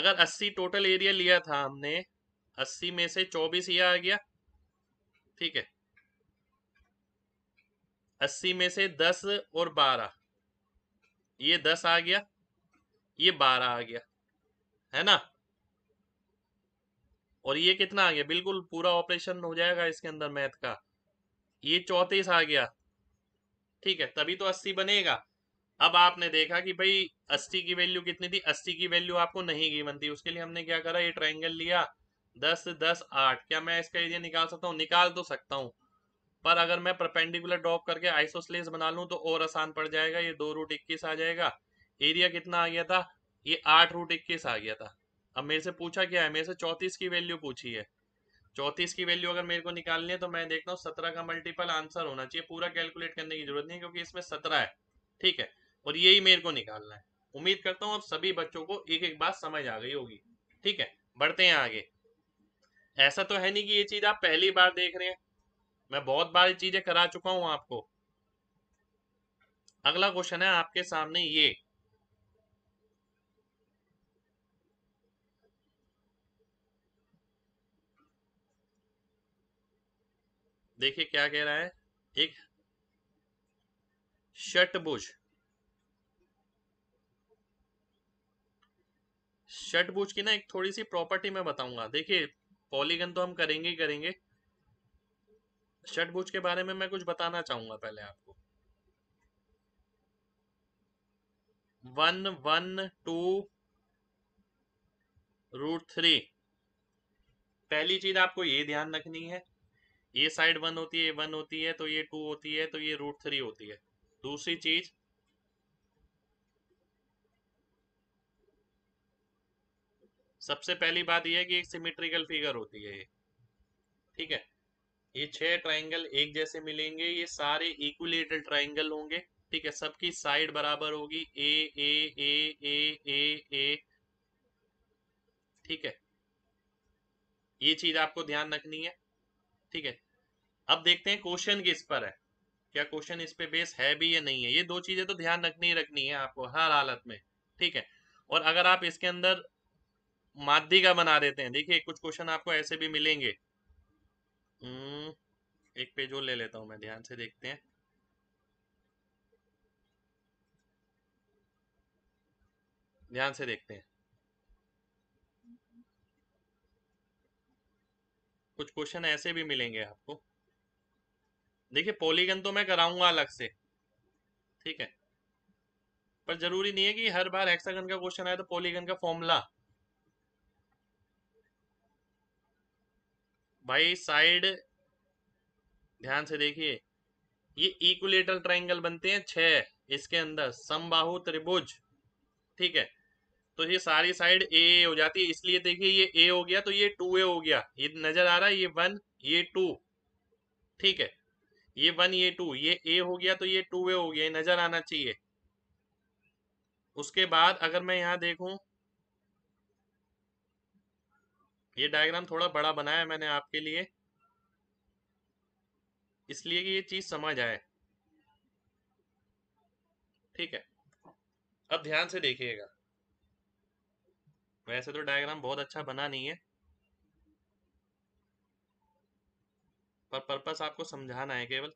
अगर 80 टोटल एरिया लिया था हमने 80 में से 24 ये आ गया ठीक है 80 में से 10 और 12 ये 10 आ गया ये 12 आ गया है ना और ये कितना आ गया बिल्कुल पूरा ऑपरेशन हो जाएगा इसके अंदर मैथ का ये चौतीस आ गया ठीक है तभी तो अस्सी बनेगा अब आपने देखा कि भाई अस्सी की वैल्यू कितनी थी अस्सी की वैल्यू आपको नहीं गई बनती उसके लिए हमने क्या करा ये ट्राइंगल लिया दस दस आठ क्या मैं इसका एरिया निकाल सकता हूँ निकाल तो सकता हूँ पर अगर मैं परपेंडिकुलर ड्रॉप करके आइसोसलेस बना लूँ तो और आसान पड़ जाएगा ये दो रूट इक्कीस आ जाएगा एरिया कितना आ गया था ये आठ रूट इक्कीस आ गया था अब मेरे से पूछा क्या है मेरे से चौतीस की वैल्यू पूछी है चौतीस की वैल्यू अगर मेरे को निकालनी है तो मैं देखता हूँ सत्रह का मल्टीपल आंसर होना चाहिए पूरा कैलकुलेट करने की जरूरत नहीं क्योंकि इसमें सत्रह है ठीक है और यही मेरे को निकालना है उम्मीद करता हूँ अब सभी बच्चों को एक एक बात समझ आ गई होगी ठीक है बढ़ते हैं आगे ऐसा तो है नहीं कि ये चीज आप पहली बार देख रहे हैं मैं बहुत बार ये चीजें करा चुका हूं आपको अगला क्वेश्चन है आपके सामने ये देखिए क्या कह रहा है एक षटभुज षटभुज की ना एक थोड़ी सी प्रॉपर्टी मैं बताऊंगा देखिए पॉलीगन तो हम करेंगे ही करेंगे षटभुज के बारे में मैं कुछ बताना चाहूंगा पहले आपको one one two root three पहली चीज आपको ये ध्यान रखनी है ये साइड वन होती है ये वन होती है तो ये टू होती है तो ये रूट थ्री होती है दूसरी चीज सबसे पहली बात यह है कि एक सिमेट्रिकल फिगर होती है ये ठीक है ये छह ट्राइंगल एक जैसे मिलेंगे ये सारे इक्विलेटरल ट्राइंगल होंगे ठीक है सबकी साइड बराबर होगी ए ए ए ए ए ए ठीक है ये चीज आपको ध्यान रखनी है ठीक है अब देखते हैं क्वेश्चन किस पर है क्या क्वेश्चन इस पे बेस है भी या नहीं है ये दो चीजें तो ध्यान रखनी ही रखनी है आपको हर हालत में ठीक है और अगर आप इसके अंदर मादी का बना देते हैं देखिए कुछ क्वेश्चन आपको ऐसे भी मिलेंगे हम्म, एक पेज और ले लेता हूं मैं ध्यान से देखते हैं ध्यान से देखते हैं कुछ क्वेश्चन ऐसे भी मिलेंगे आपको देखिए पॉलीगन तो मैं कराऊंगा अलग से ठीक है पर जरूरी नहीं है कि हर बार हेक्सागन का क्वेश्चन आए तो पॉलीगन का फॉर्मूला भाई साइड ध्यान से देखिए ये इक्विलेटरल ट्राइंगल बनते हैं छह इसके अंदर समबाहु त्रिभुज ठीक है तो ये सारी साइड ए हो जाती है इसलिए देखिए ये ए हो गया तो ये टू ए हो गया ये नजर आ रहा है ये वन ये टू ठीक है ये वन ये टू ये ए हो गया तो ये टू ए हो गया नजर आना चाहिए उसके बाद अगर मैं यहां देखूं ये डायग्राम थोड़ा बड़ा बनाया मैंने आपके लिए इसलिए कि ये चीज समझ आए ठीक है अब ध्यान से देखिएगा वैसे तो डायग्राम बहुत अच्छा बना नहीं है पर पर्पस आपको समझाना है केवल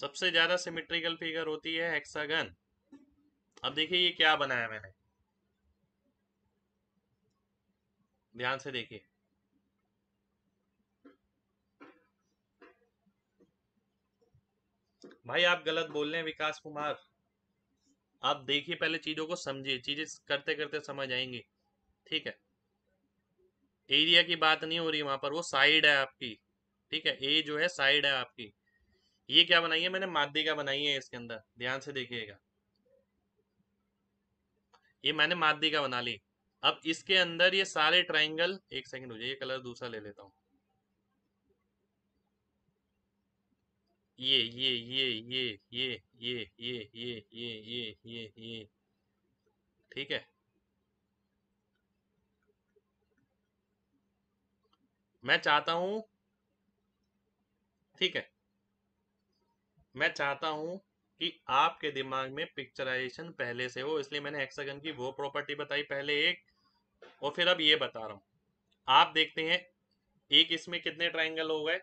सबसे ज्यादा सिमेट्रिकल फिगर होती है हेक्सागन अब देखिए ये क्या बनाया मैंने ध्यान से देखिए भाई आप गलत बोल रहे हैं विकास कुमार आप देखिए पहले चीजों को समझिए चीजें करते करते समझ आएंगी ठीक है एरिया की बात नहीं हो रही वहां पर वो साइड है आपकी ठीक है ए जो है साइड है आपकी ये क्या बनाई है मैंने माध्यिका का बनाई है इसके अंदर ध्यान से देखिएगा ये मैंने माध्यिका का बना ली अब इसके अंदर ये सारे ट्राइंगल एक सेकंड हो जाए ये कलर दूसरा ले लेता हूं ये ये ये ये ये ये ये ये ये ये ये ये ठीक है मैं चाहता हूं ठीक है मैं चाहता हूं कि आपके दिमाग में पिक्चराइजेशन पहले से हो इसलिए मैंने हेक्सागन की वो प्रॉपर्टी बताई पहले एक और फिर अब ये बता रहा हूं आप देखते हैं एक इसमें कितने ट्राइंगल हो गए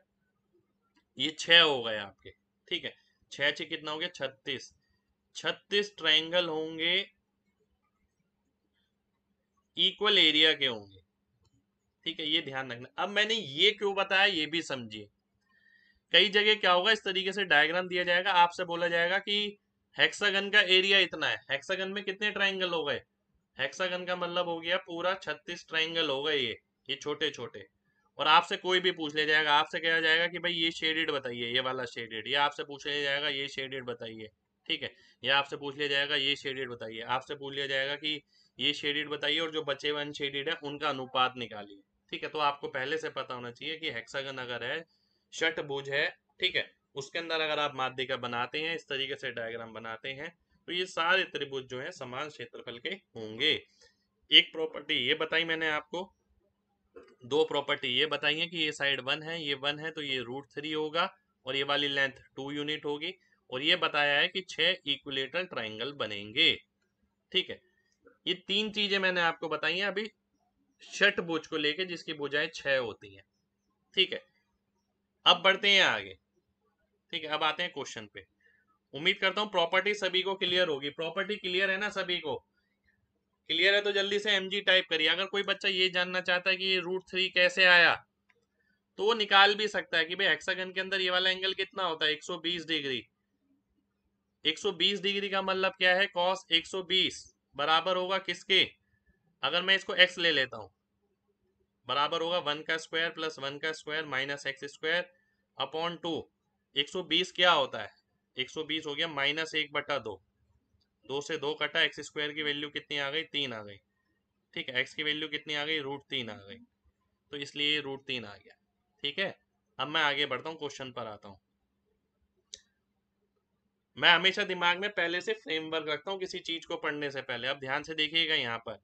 ये छह हो गए आपके ठीक है छह छ कितना हो गया छत्तीस छत्तीस ट्राइंगल होंगे इक्वल एरिया के होंगे ठीक है ये ध्यान रखना अब मैंने ये क्यों बताया ये भी समझिए कई जगह क्या होगा इस तरीके से डायग्राम दिया जाएगा आपसे बोला जाएगा कि हेक्सागन का एरिया इतना है हेक्सागन में कितने ट्राइंगल हो गए हेक्सागन का मतलब हो गया पूरा छत्तीस ट्राइंगल हो गए ये ये छोटे छोटे और आपसे कोई भी पूछ लिया जाएगा आपसे कहा जाएगा कि भाई ये शेडेड बताइए ये वाला शेडेड ये आपसे पूछ लिया जाएगा ये शेडेड बताइए ठीक है या आपसे पूछ लिया जाएगा ये शेडेड बताइए आपसे पूछ लिया जाएगा कि ये शेडेड बताइए और जो बचे हुए अनशेडेड है उनका अनुपात निकालिए ठीक है तो आपको पहले से पता होना चाहिए कि हेक्सागन अगर है षटभुज है ठीक है उसके अंदर अगर आप माध्यिका बनाते हैं इस तरीके से डायग्राम बनाते हैं तो ये सारे त्रिभुज जो है समान क्षेत्रफल के होंगे एक प्रॉपर्टी ये बताई मैंने आपको दो प्रॉपर्टी ये बताई है कि ये साइड वन है ये वन है तो ये रूट थ्री होगा और ये वाली लेंथ टू यूनिट होगी और ये बताया है कि छह इक्विलेटर ट्राइंगल बनेंगे ठीक है ये तीन चीजें मैंने आपको बताई हैं अभी छठ भुज को लेके जिसकी भुजाएं छह होती हैं ठीक है अब बढ़ते हैं आगे ठीक है अब आते हैं क्वेश्चन पे उम्मीद करता हूँ प्रॉपर्टी सभी को क्लियर होगी प्रॉपर्टी क्लियर है ना सभी को क्लियर है तो जल्दी से एम टाइप करिए अगर कोई बच्चा ये जानना चाहता है कि रूट थ्री कैसे आया तो वो निकाल भी सकता है कि भाई एक्सागन के अंदर ये वाला एंगल कितना होता है 120 डिग्री 120 डिग्री का मतलब क्या है कॉस 120 बराबर होगा किसके अगर मैं इसको एक्स ले लेता हूँ बराबर होगा वन का स्क्वायर प्लस वन का square minus x square upon two एक सौ बीस क्या होता है एक सौ बीस हो गया माइनस एक बटा दो दो से दो कटा एक्स स्क्वायर की वैल्यू कितनी आ गई तीन आ गई ठीक है एक्स की वैल्यू कितनी आ गई रूट तीन आ गई तो इसलिए रूट तीन आ गया ठीक है अब मैं आगे बढ़ता हूँ क्वेश्चन पर आता हूँ मैं हमेशा दिमाग में पहले से फ्रेमवर्क रखता हूँ किसी चीज को पढ़ने से पहले अब ध्यान से देखिएगा यहाँ पर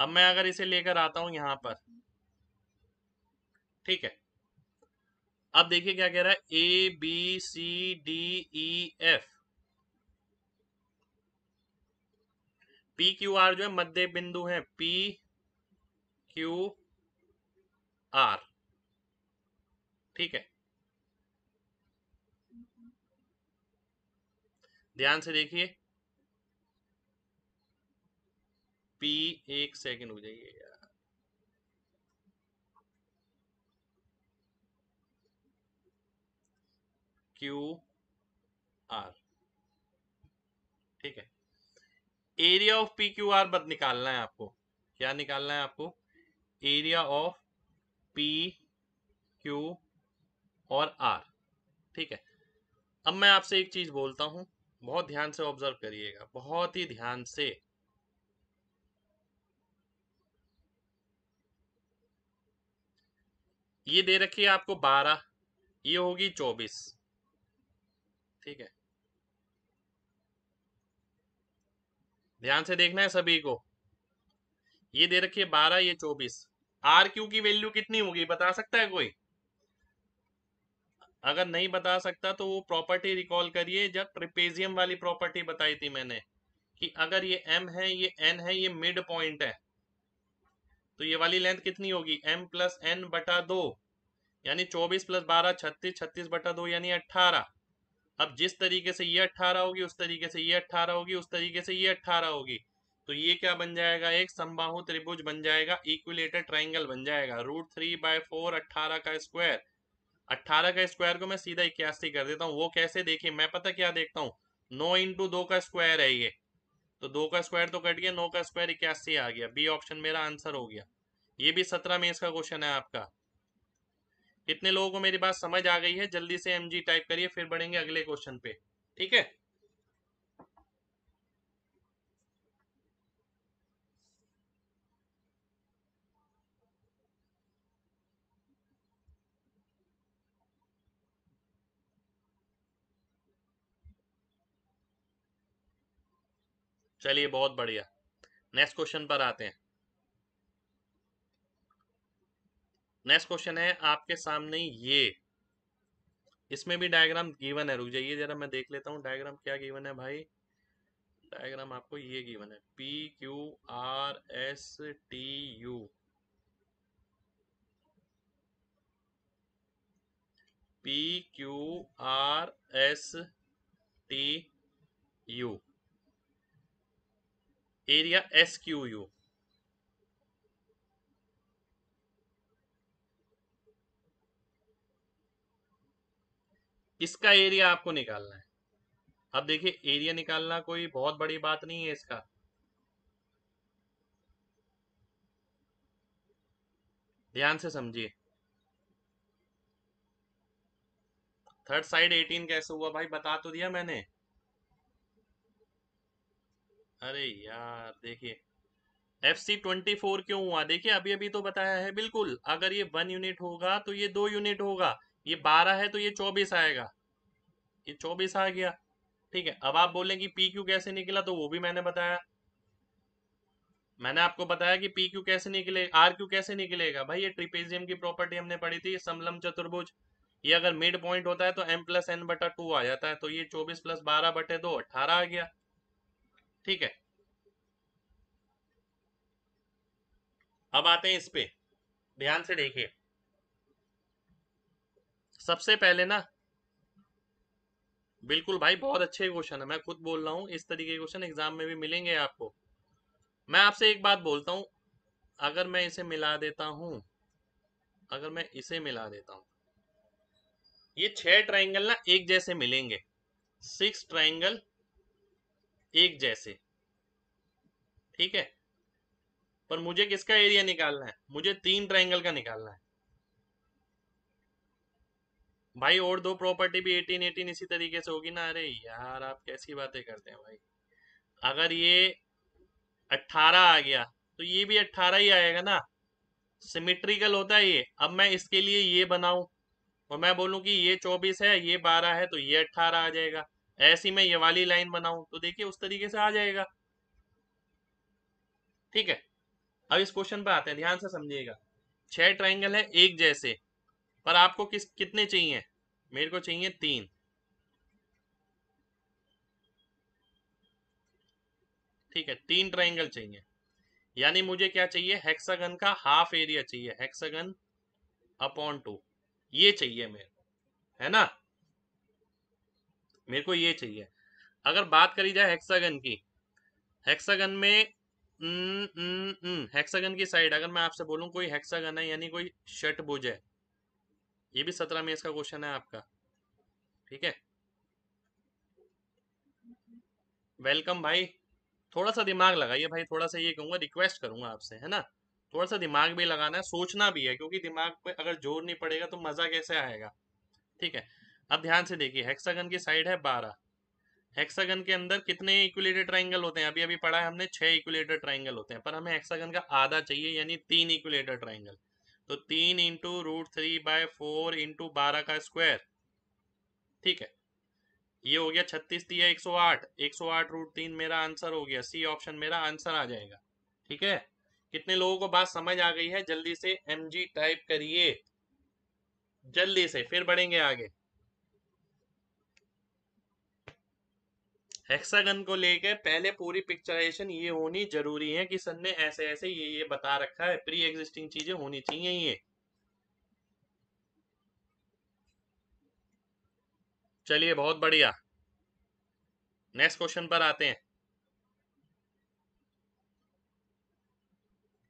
अब मैं अगर इसे लेकर आता हूं यहां पर ठीक है अब देखिए क्या कह रहा है A B C D E F P Q R जो है मध्य बिंदु है पी क्यू आर ठीक है ध्यान से देखिए पी एक सेकंड हो जाइए यार क्यू आर ठीक है area of P Q R बद निकालना है आपको क्या निकालना है आपको एरिया ऑफ पी क्यू और आर ठीक है अब मैं आपसे एक चीज बोलता हूं बहुत ध्यान से ऑब्जर्व करिएगा बहुत ही ध्यान से ये दे रखी है आपको बारह ये होगी चौबीस ठीक है ध्यान से देखना है सभी को ये दे रखी है बारह ये चौबीस आर क्यू की वैल्यू कितनी होगी बता सकता है कोई अगर नहीं बता सकता तो वो प्रॉपर्टी रिकॉल करिए जब ट्रिपेजियम वाली प्रॉपर्टी बताई थी मैंने कि अगर ये एम है ये एन है ये मिड पॉइंट है तो ये वाली लेंथ कितनी होगी एम प्लस एन बटा दो यानी चौबीस प्लस बारह छत्तीस छत्तीस बटा दो यानी अट्ठारह अब जिस तरीके से ये अट्ठारह होगी उस तरीके से ये अट्ठारह होगी उस तरीके से ये अट्ठारह होगी तो ये क्या बन जाएगा एक संबाहु त्रिभुज बन जाएगा इक्विलेटर ट्राइंगल बन जाएगा रूट थ्री बाय फोर अट्ठारह का स्क्वायर अट्ठारह का स्क्वायर को मैं सीधा इक्यासी कर देता हूँ वो कैसे देखिए मैं पता क्या देखता हूँ नौ इंटू दो का स्क्वायर है ये तो दो का स्क्वायर तो कट गया नौ का स्क्वायर इक्यासी आ गया बी ऑप्शन मेरा आंसर हो गया ये भी सत्रह में इसका क्वेश्चन है आपका कितने लोगों को मेरी बात समझ आ गई है जल्दी से एम जी टाइप करिए फिर बढ़ेंगे अगले क्वेश्चन पे ठीक है चलिए बहुत बढ़िया नेक्स्ट क्वेश्चन पर आते हैं नेक्स्ट क्वेश्चन है आपके सामने ये इसमें भी डायग्राम गिवन है रुक जाइए जरा मैं देख लेता हूं डायग्राम क्या गिवन है भाई डायग्राम आपको ये गिवन है P Q R S T U P Q R S T U area S Q U इसका एरिया आपको निकालना है अब देखिए एरिया निकालना कोई बहुत बड़ी बात नहीं है इसका ध्यान से समझिए थर्ड साइड 18 कैसे हुआ भाई बता तो दिया मैंने अरे यार देखिए एफ सी ट्वेंटी फोर क्यों हुआ देखिए अभी अभी तो बताया है बिल्कुल अगर ये वन यूनिट होगा तो ये दो यूनिट होगा ये बारह है तो ये चौबीस आएगा ये चौबीस आ गया ठीक है अब आप बोले कि पी क्यू कैसे निकला तो वो भी मैंने बताया मैंने आपको बताया कि पी क्यू कैसे निकले आर क्यू कैसे निकलेगा भाई ये ट्रिपेजियम की प्रॉपर्टी हमने पढ़ी थी समलम चतुर्भुज ये अगर मिड पॉइंट होता है तो एम प्लस एन बटा टू आ जाता है तो ये चौबीस प्लस बारह बटे दो अट्ठारह आ गया ठीक है अब आते हैं इस पे ध्यान से देखिए सबसे पहले ना बिल्कुल भाई बहुत अच्छे क्वेश्चन है मैं खुद बोल रहा हूँ इस तरीके के क्वेश्चन एग्जाम में भी मिलेंगे आपको मैं आपसे एक बात बोलता हूँ अगर मैं इसे मिला देता हूँ अगर मैं इसे मिला देता हूँ ये छह ट्राइंगल ना एक जैसे मिलेंगे सिक्स ट्राइंगल एक जैसे ठीक है पर मुझे किसका एरिया निकालना है मुझे तीन ट्राइंगल का निकालना है भाई और दो प्रॉपर्टी भी एटीन एटीन इसी तरीके से होगी ना अरे यार आप कैसी बातें करते हैं भाई अगर ये अट्ठारह आ गया तो ये भी अट्ठारह ही आएगा ना सिमिट्रिकल होता है ये अब मैं इसके लिए ये बनाऊं और मैं बोलूं कि ये चौबीस है ये बारह है तो ये अट्ठारह आ जाएगा ऐसी मैं ये वाली लाइन बनाऊं तो देखिए उस तरीके से आ जाएगा ठीक है अब इस क्वेश्चन पर आते हैं ध्यान से समझिएगा छह ट्राइंगल है एक जैसे पर आपको किस कितने चाहिए मेरे को चाहिए तीन ठीक है तीन ट्राइंगल चाहिए यानी मुझे क्या चाहिए हेक्सागन का हाफ एरिया चाहिए हेक्सागन अपॉन टू ये चाहिए मेरे है ना मेरे को ये चाहिए अगर बात करी जाए हेक्सागन की हेक्सागन में हेक्सागन की साइड अगर मैं आपसे बोलूं कोई हेक्सागन है यानी कोई षटभुज है ये भी सत्रह में इसका क्वेश्चन है आपका ठीक है वेलकम भाई थोड़ा सा दिमाग लगाइए भाई थोड़ा सा ये कहूंगा रिक्वेस्ट करूंगा आपसे है ना थोड़ा सा दिमाग भी लगाना है सोचना भी है क्योंकि दिमाग पे अगर जोर नहीं पड़ेगा तो मजा कैसे आएगा ठीक है अब ध्यान से देखिए हेक्सागन की साइड है बारह हेक्सागन के अंदर कितने इक्विलेटर ट्राइंगल होते हैं अभी अभी पढ़ा है हमने छह इक्विलेटर ट्राइंगल होते हैं पर हमें हेक्सागन का आधा चाहिए यानी तीन इक्विलेटर ट्राइंगल तो तीन into root three by four into बारह का स्क्वायर ठीक है ये हो गया छत्तीस दिया एक सौ आठ एक सौ आठ रूट तीन मेरा आंसर हो गया सी ऑप्शन मेरा आंसर आ जाएगा ठीक है कितने लोगों को बात समझ आ गई है जल्दी से एम जी टाइप करिए जल्दी से फिर बढ़ेंगे आगे हेक्सागन को लेकर पहले पूरी पिक्चराइजेशन ये होनी जरूरी है कि सन ने ऐसे ऐसे ये ये बता रखा है प्री एग्जिस्टिंग चीजें होनी चाहिए ये चलिए बहुत बढ़िया नेक्स्ट क्वेश्चन पर आते हैं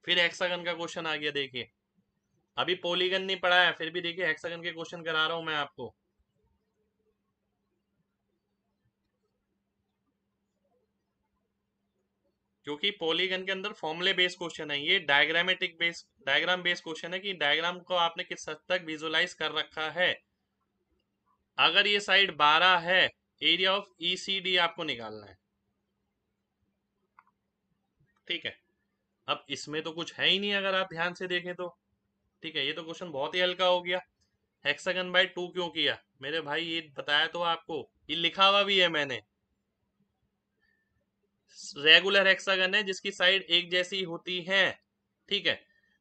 फिर हेक्सागन का क्वेश्चन आ गया देखिए अभी पोलीगन नहीं पढ़ा है फिर भी देखिए हेक्सागन के क्वेश्चन करा रहा हूं मैं आपको क्योंकि पॉलीगन के अंदर फॉर्मुले बेस्ड क्वेश्चन है ये diagrammatic base diagram based question है कि डायग्राम को आपने किस हद तक विजुलाइज कर रखा है अगर ये साइड 12 है एरिया ऑफ ईसीडी आपको निकालना है ठीक है अब इसमें तो कुछ है ही नहीं अगर आप ध्यान से देखें तो ठीक है ये तो क्वेश्चन बहुत ही हल्का हो गया हेक्सागन बाय टू क्यों किया मेरे भाई ये बताया तो आपको ये लिखा हुआ भी है मैंने रेगुलर हेक्सागन है जिसकी साइड एक जैसी होती है ठीक है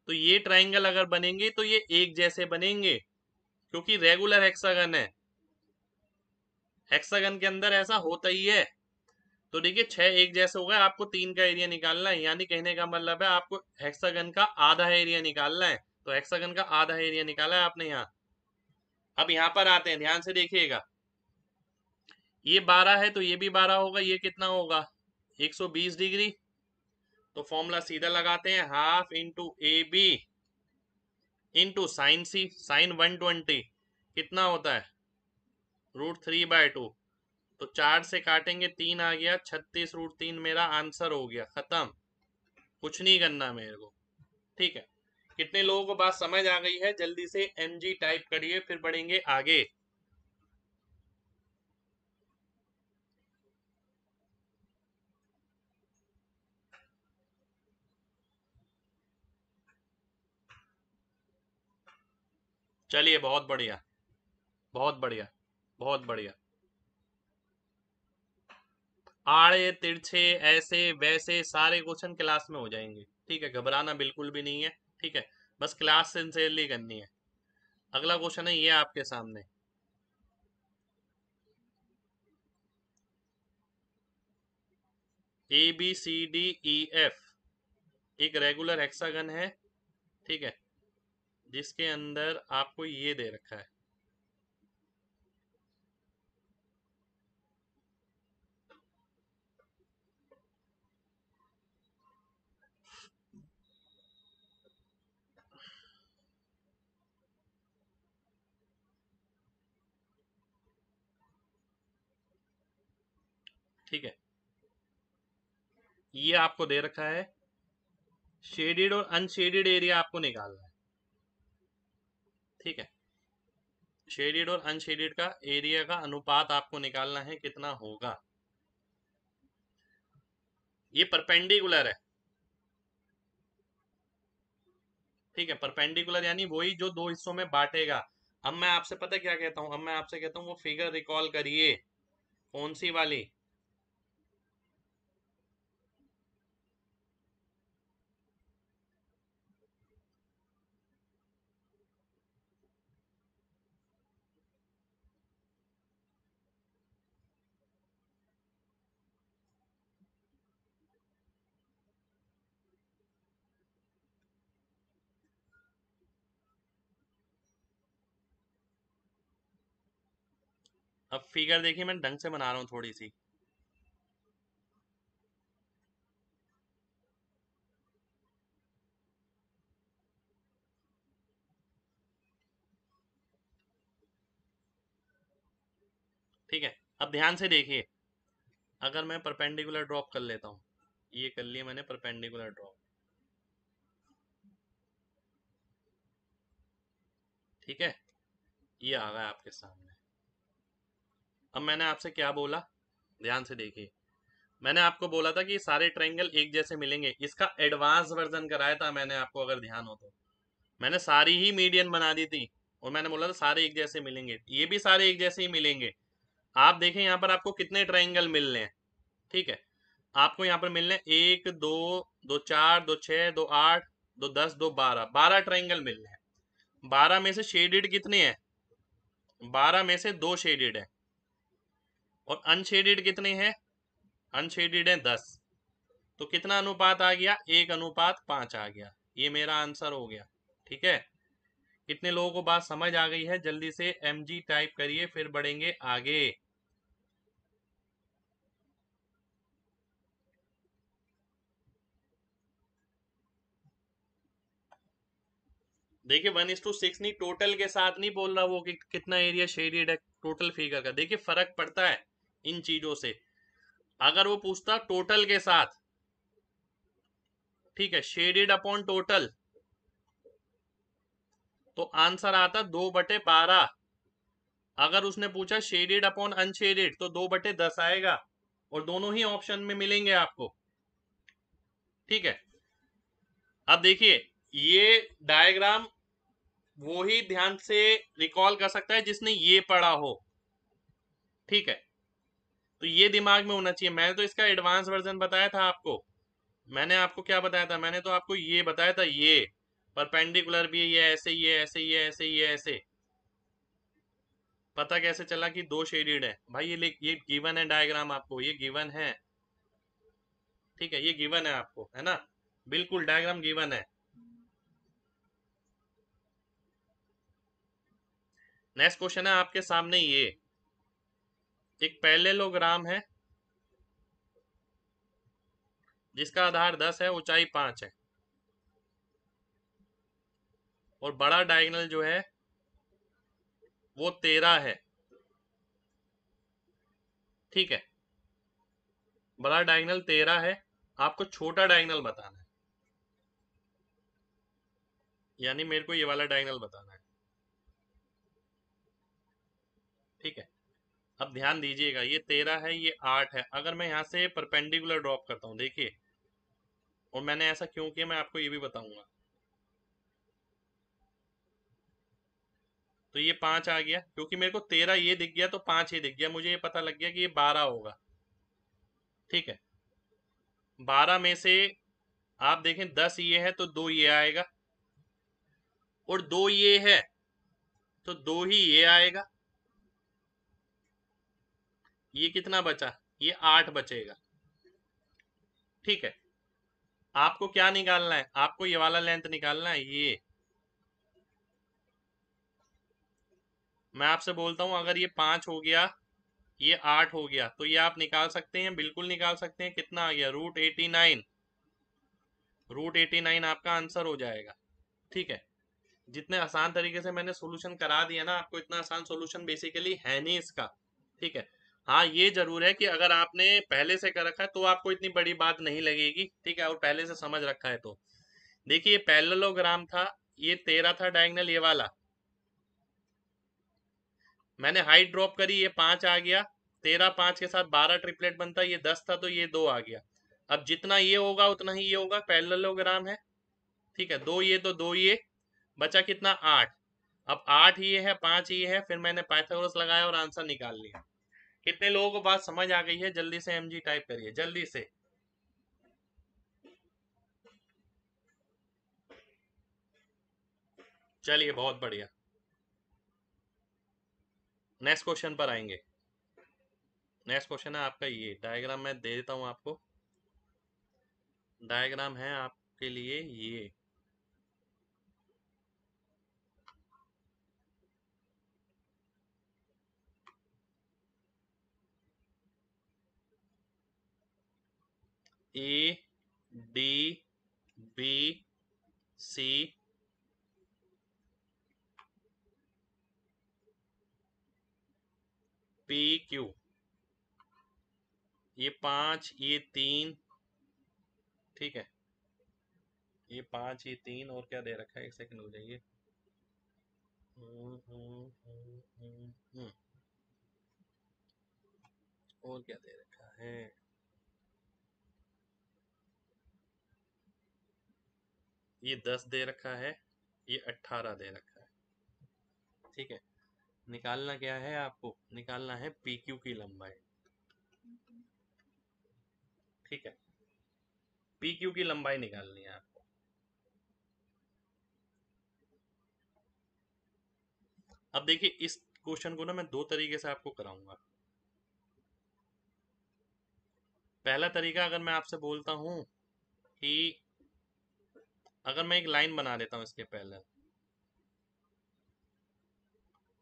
तो ये ट्राइंगल अगर बनेंगे तो ये एक जैसे बनेंगे क्योंकि रेगुलर हेक्सागन है हेक्सागन के अंदर ऐसा होता ही है तो देखिए छह एक जैसे हो गए आपको तीन का एरिया निकालना है यानी कहने का मतलब है आपको हेक्सागन का आधा एरिया निकालना है तो हेक्सागन का आधा एरिया निकाला है आपने यहां अब यहां पर आते हैं ध्यान से देखिएगा ये बारह है तो ये भी बारह होगा ये कितना होगा 120 डिग्री तो फॉर्मूला सीधा लगाते हैं half into A B into sine C sine one twenty कितना होता है रूट थ्री बाय टू तो चार से काटेंगे तीन आ गया छत्तीस रूट तीन मेरा आंसर हो गया खत्म कुछ नहीं करना मेरे को ठीक है कितने लोगों को बात समझ आ गई है जल्दी से एम जी टाइप करिए फिर बढ़ेंगे आगे चलिए बहुत बढ़िया बहुत बढ़िया बहुत बढ़िया आड़े तिरछे ऐसे वैसे सारे क्वेश्चन क्लास में हो जाएंगे ठीक है घबराना बिल्कुल भी नहीं है ठीक है बस क्लास सिंसियरली करनी है अगला क्वेश्चन है ये आपके सामने A B C D E F एक रेगुलर हेक्सागन है ठीक है जिसके अंदर आपको ये दे रखा है ठीक है ये आपको दे रखा है शेडेड और अनशेडेड एरिया आपको निकालना है ठीक है शेडेड और अनशेडेड का एरिया का अनुपात आपको निकालना है कितना होगा ये परपेंडिकुलर है ठीक है परपेंडिकुलर यानी वही जो दो हिस्सों में बांटेगा अब मैं आपसे पता क्या कहता हूं अब मैं आपसे कहता हूं वो फिगर रिकॉल करिए कौन सी वाली अब फिगर देखिए मैं ढंग से बना रहा हूँ थोड़ी सी ठीक है अब ध्यान से देखिए अगर मैं परपेंडिकुलर ड्रॉप कर लेता हूँ ये कर लिए मैंने परपेंडिकुलर ड्रॉप ठीक है ये आ गया आपके सामने अब मैंने आपसे क्या बोला ध्यान से देखिए मैंने आपको बोला था कि सारे ट्रायंगल एक जैसे मिलेंगे इसका एडवांस वर्जन कराया था मैंने आपको अगर ध्यान हो तो मैंने सारी ही मीडियन बना दी थी और मैंने बोला था सारे एक जैसे मिलेंगे ये भी सारे एक जैसे ही मिलेंगे आप देखें यहाँ पर आपको कितने ट्राइंगल मिल रहे हैं ठीक है आपको यहाँ पर मिलने एक दो दो चार दो छः दो आठ दो दस दो बारह बारह ट्राइंगल मिल रहे हैं बारह में से शेडेड कितने हैं बारह में से दो शेडेड है और अनशेडेड कितने हैं अनशेडेड है दस तो कितना अनुपात आ गया एक अनुपात पांच आ गया ये मेरा आंसर हो गया ठीक है कितने लोगों को बात समझ आ गई है जल्दी से एम जी टाइप करिए फिर बढ़ेंगे आगे देखिए वन इज टू सिक्स नहीं टोटल के साथ नहीं बोल रहा वो कि कितना एरिया शेडेड है टोटल फिगर का देखिए फर्क पड़ता है इन चीजों से अगर वो पूछता टोटल के साथ ठीक है शेडेड अपॉन टोटल तो आंसर आता दो बटे बारह अगर उसने पूछा शेडेड अपॉन अनशेडेड तो दो बटे दस आएगा और दोनों ही ऑप्शन में मिलेंगे आपको ठीक है अब देखिए ये डायग्राम वो ही ध्यान से रिकॉल कर सकता है जिसने ये पढ़ा हो ठीक है तो ये दिमाग में होना चाहिए मैंने तो इसका एडवांस वर्जन बताया था आपको मैंने आपको क्या बताया था मैंने तो आपको ये बताया था ये परपेंडिकुलर भी ये ऐसे ये ऐसे ये ऐसे ये ऐसे पता कैसे चला कि दो शेडेड है भाई ये ये गिवन है डायग्राम आपको ये गिवन है ठीक है ये गिवन है आपको है ना बिल्कुल डायग्राम गिवन है नेक्स्ट क्वेश्चन है आपके सामने ये एक पैलेलोग्राम है जिसका आधार दस है ऊंचाई पांच है और बड़ा डायगनल जो है वो तेरह है ठीक है बड़ा डायगनल तेरह है आपको छोटा डायगनल बताना है यानी मेरे को ये वाला डायगनल बताना है ठीक है अब ध्यान दीजिएगा ये तेरह है ये आठ है अगर मैं यहाँ से परपेंडिकुलर ड्रॉप करता हूँ देखिए और मैंने ऐसा क्यों किया मैं आपको ये भी बताऊंगा तो ये पांच आ गया क्योंकि मेरे को तेरह ये दिख गया तो पांच ये दिख गया मुझे ये पता लग गया कि ये बारह होगा ठीक है बारह में से आप देखें दस ये है तो दो ये आएगा और दो ये है तो दो ही ये आएगा ये कितना बचा ये आठ बचेगा ठीक है आपको क्या निकालना है आपको ये वाला लेंथ निकालना है ये मैं आपसे बोलता हूं अगर ये पांच हो गया ये आठ हो गया तो ये आप निकाल सकते हैं बिल्कुल निकाल सकते हैं कितना आ गया root eighty nine root eighty nine आपका आंसर हो जाएगा ठीक है जितने आसान तरीके से मैंने सोल्यूशन करा दिया ना आपको इतना आसान सोल्यूशन बेसिकली है नहीं इसका ठीक है हाँ ये जरूर है कि अगर आपने पहले से कर रखा है तो आपको इतनी बड़ी बात नहीं लगेगी ठीक है और पहले से समझ रखा है तो देखिए ये पैलोग्राम था ये तेरह था डायगनल ये वाला मैंने हाइट ड्रॉप करी ये पांच आ गया तेरह पांच के साथ बारह ट्रिपलेट बनता ये दस था तो ये दो आ गया अब जितना ये होगा उतना ही ये होगा पैलोग्राम है ठीक है दो ये तो दो ये बचा कितना आठ अब आठ ये है पांच ये है फिर मैंने पाइथागोरस लगाया और आंसर निकाल लिया कितने लोगों को बात समझ आ गई है जल्दी से एम जी टाइप करिए जल्दी से चलिए बहुत बढ़िया नेक्स्ट क्वेश्चन पर आएंगे नेक्स्ट क्वेश्चन है आपका ये डायग्राम मैं दे देता हूं आपको डायग्राम है आपके लिए ये A D B C P Q ये पांच ये तीन ठीक है ये पांच ये तीन और क्या दे रखा है एक सेकंड हो जाइए हम्म, हम्म, हम्म, और क्या दे रखा है ये दस दे रखा है ये अट्ठारह दे रखा है ठीक है निकालना क्या है आपको निकालना है पी क्यू की लंबाई ठीक है पी क्यू की लंबाई निकालनी है आपको अब देखिए इस क्वेश्चन को ना मैं दो तरीके से आपको कराऊंगा पहला तरीका अगर मैं आपसे बोलता हूं कि अगर मैं एक लाइन बना लेता हूँ इसके पहले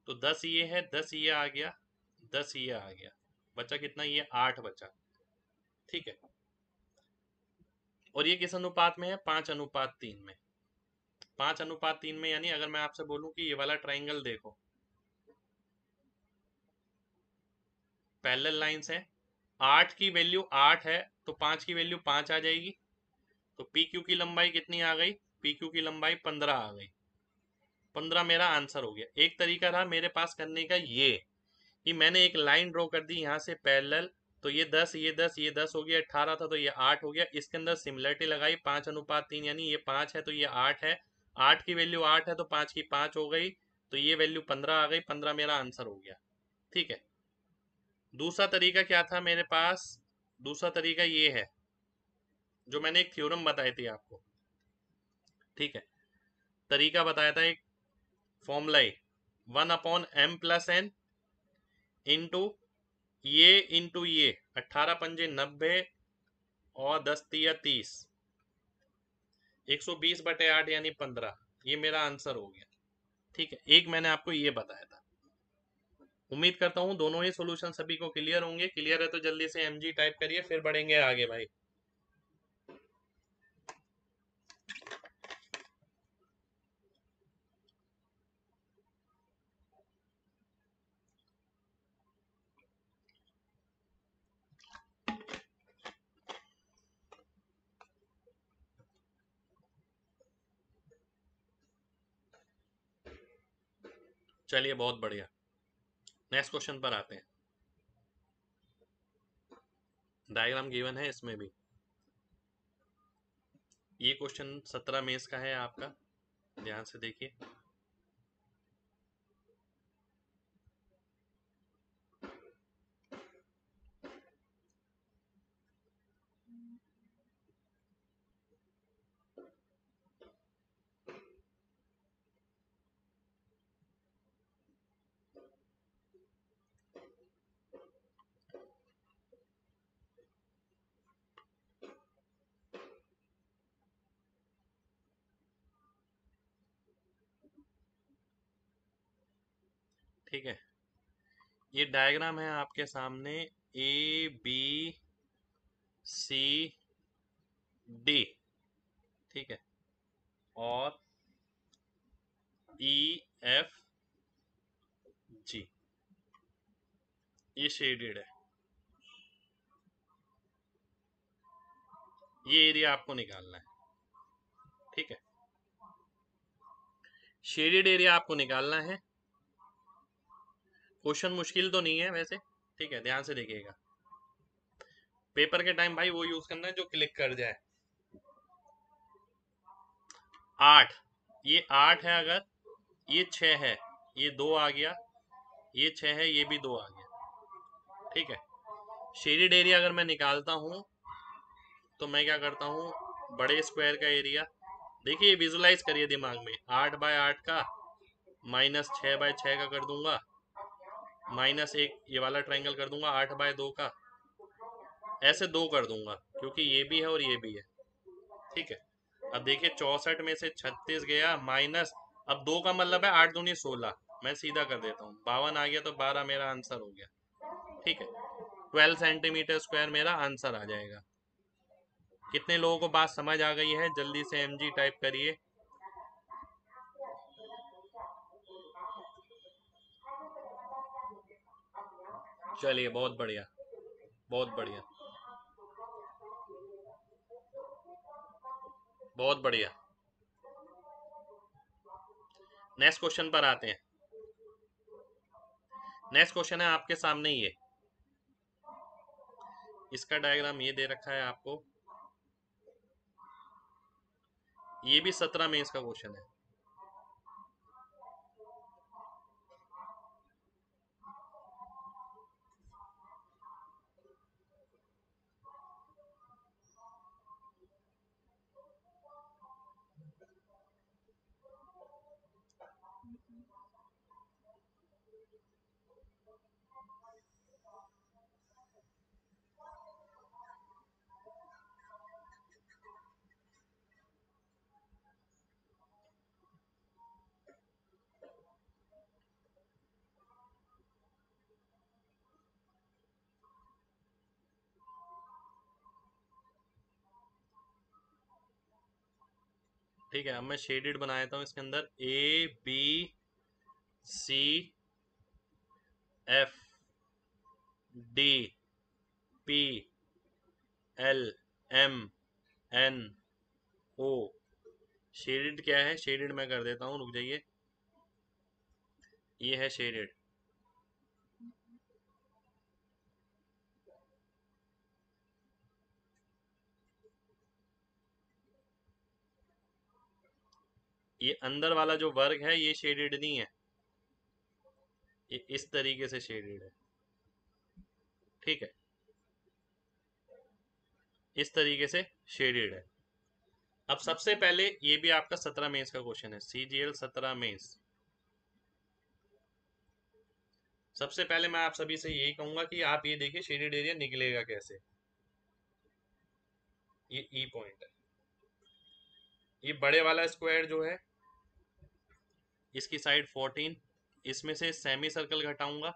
तो दस ये है दस ये आ गया दस ये आ गया बचा कितना ये आठ बचा ठीक है और ये किस अनुपात में है पांच अनुपात तीन में पांच अनुपात तीन में यानी अगर मैं आपसे बोलूं कि ये वाला ट्राइंगल देखो पैरेलल लाइंस है आठ की वैल्यू आठ है तो पांच की वैल्यू पांच आ जाएगी तो पी क्यू की लंबाई कितनी आ गई पी क्यू की लंबाई पंद्रह आ गई पंद्रह मेरा आंसर हो गया एक तरीका रहा मेरे पास करने का ये कि मैंने एक लाइन ड्रॉ कर दी यहाँ से पैरेलल तो ये दस ये दस ये दस हो गया अट्ठारह था तो ये आठ हो गया इसके अंदर सिमिलरिटी लगाई पांच अनुपात तीन यानी ये पांच है तो ये आठ है आठ की वैल्यू आठ है तो पांच की पांच हो गई तो ये वैल्यू पंद्रह आ गई पंद्रह मेरा आंसर हो गया ठीक है दूसरा तरीका क्या था मेरे पास दूसरा तरीका ये है जो मैंने एक थ्योरम बताई थी आपको ठीक है तरीका बताया था एक formula one upon m plus n into ये इंटू ये अट्ठारह पंजे नब्बे और दस तिया तीस एक सौ बीस बटे आठ यानी पंद्रह ये मेरा आंसर हो गया ठीक है एक मैंने आपको ये बताया था उम्मीद करता हूँ दोनों ही सॉल्यूशन सभी को क्लियर होंगे क्लियर है तो जल्दी से एम जी टाइप करिए फिर बढ़ेंगे आगे भाई चलिए बहुत बढ़िया नेक्स्ट क्वेश्चन पर आते हैं डायग्राम गिवन है इसमें भी ये क्वेश्चन सत्रह मेज का है आपका ध्यान से देखिए ठीक है ये डायग्राम है आपके सामने ए बी सी डी ठीक है और ई एफ जी ये शेडेड है ये एरिया आपको निकालना है ठीक है शेडेड एरिया आपको निकालना है क्वेश्चन मुश्किल तो नहीं है वैसे ठीक है ध्यान से देखिएगा पेपर के टाइम भाई वो यूज करना है जो क्लिक कर जाए आठ ये आठ है अगर ये छ है ये दो आ गया ये छ है ये भी दो आ गया ठीक है शेरिड एरिया अगर मैं निकालता हूं तो मैं क्या करता हूं बड़े स्क्वायर का एरिया देखिए विजुलाइज करिए दिमाग में आठ बाय आठ का माइनस छ बाय छ का कर दूंगा माइनस एक ये वाला ट्राइंगल कर दूंगा आठ बाय दो का ऐसे दो कर दूंगा क्योंकि ये भी है और ये भी है ठीक है अब देखिए चौसठ में से छत्तीस गया माइनस अब दो का मतलब है आठ दूनी सोलह मैं सीधा कर देता हूँ बावन आ गया तो बारह मेरा आंसर हो गया ठीक है ट्वेल्व सेंटीमीटर स्क्वायर मेरा आंसर आ जाएगा कितने लोगों को बात समझ आ गई है जल्दी से एम टाइप करिए चलिए बहुत बढ़िया बहुत बढ़िया बहुत बढ़िया नेक्स्ट क्वेश्चन पर आते हैं नेक्स्ट क्वेश्चन है आपके सामने ये इसका डायग्राम ये दे रखा है आपको ये भी सत्रह में इसका क्वेश्चन है ठीक है अब मैं शेडेड बना देता हूँ इसके अंदर A B C F D P L M N O shaded क्या है शेडेड मैं कर देता हूँ रुक जाइए ये है शेडेड ये अंदर वाला जो वर्ग है ये शेडेड नहीं है ये इस तरीके से शेडेड है ठीक है इस तरीके से शेडेड है अब सबसे पहले ये भी आपका सत्रह मेंस का क्वेश्चन है सीजीएल सत्रह मेंस सबसे पहले मैं आप सभी से यही कहूंगा कि आप ये देखिए शेडेड एरिया निकलेगा कैसे ये ई e पॉइंट है ये बड़े वाला स्क्वायर जो है इसकी साइड फोर्टीन इसमें से सेमी सर्कल घटाऊंगा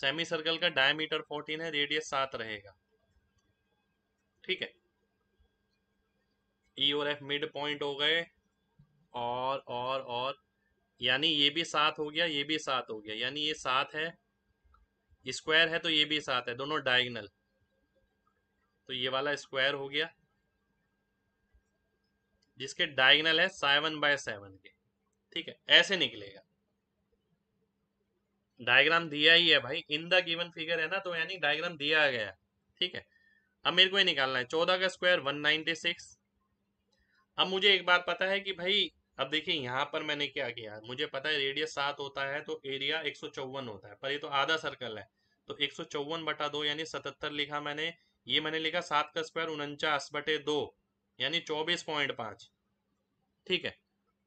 सेमी सर्कल का डायमीटर फोर्टीन है रेडियस सात रहेगा ठीक है ई e और एफ मिड पॉइंट हो गए और और और यानी ये भी सात हो गया ये भी सात हो गया यानी ये सात है स्क्वायर है तो ये भी सात है दोनों डायगनल तो ये वाला स्क्वायर हो गया जिसके डायगनल है सेवन बाय सेवन के ठीक है ऐसे निकलेगा डायग्राम दिया ही है भाई इन द गिवन फिगर है ना तो यानी डायग्राम दिया गया ठीक है अब मेरे को ही निकालना है चौदह का स्क्वायर वन नाइनटी सिक्स अब मुझे एक बात पता है कि भाई अब देखिए यहाँ पर मैंने क्या किया मुझे पता है रेडियस सात होता है तो एरिया एक होता है पर ये तो आधा सर्कल है तो एक बटा दो यानी सतहत्तर लिखा मैंने ये मैंने लिखा सात का स्क्वायर उनचास बटे दो यानी चौबीस पॉइंट पांच ठीक है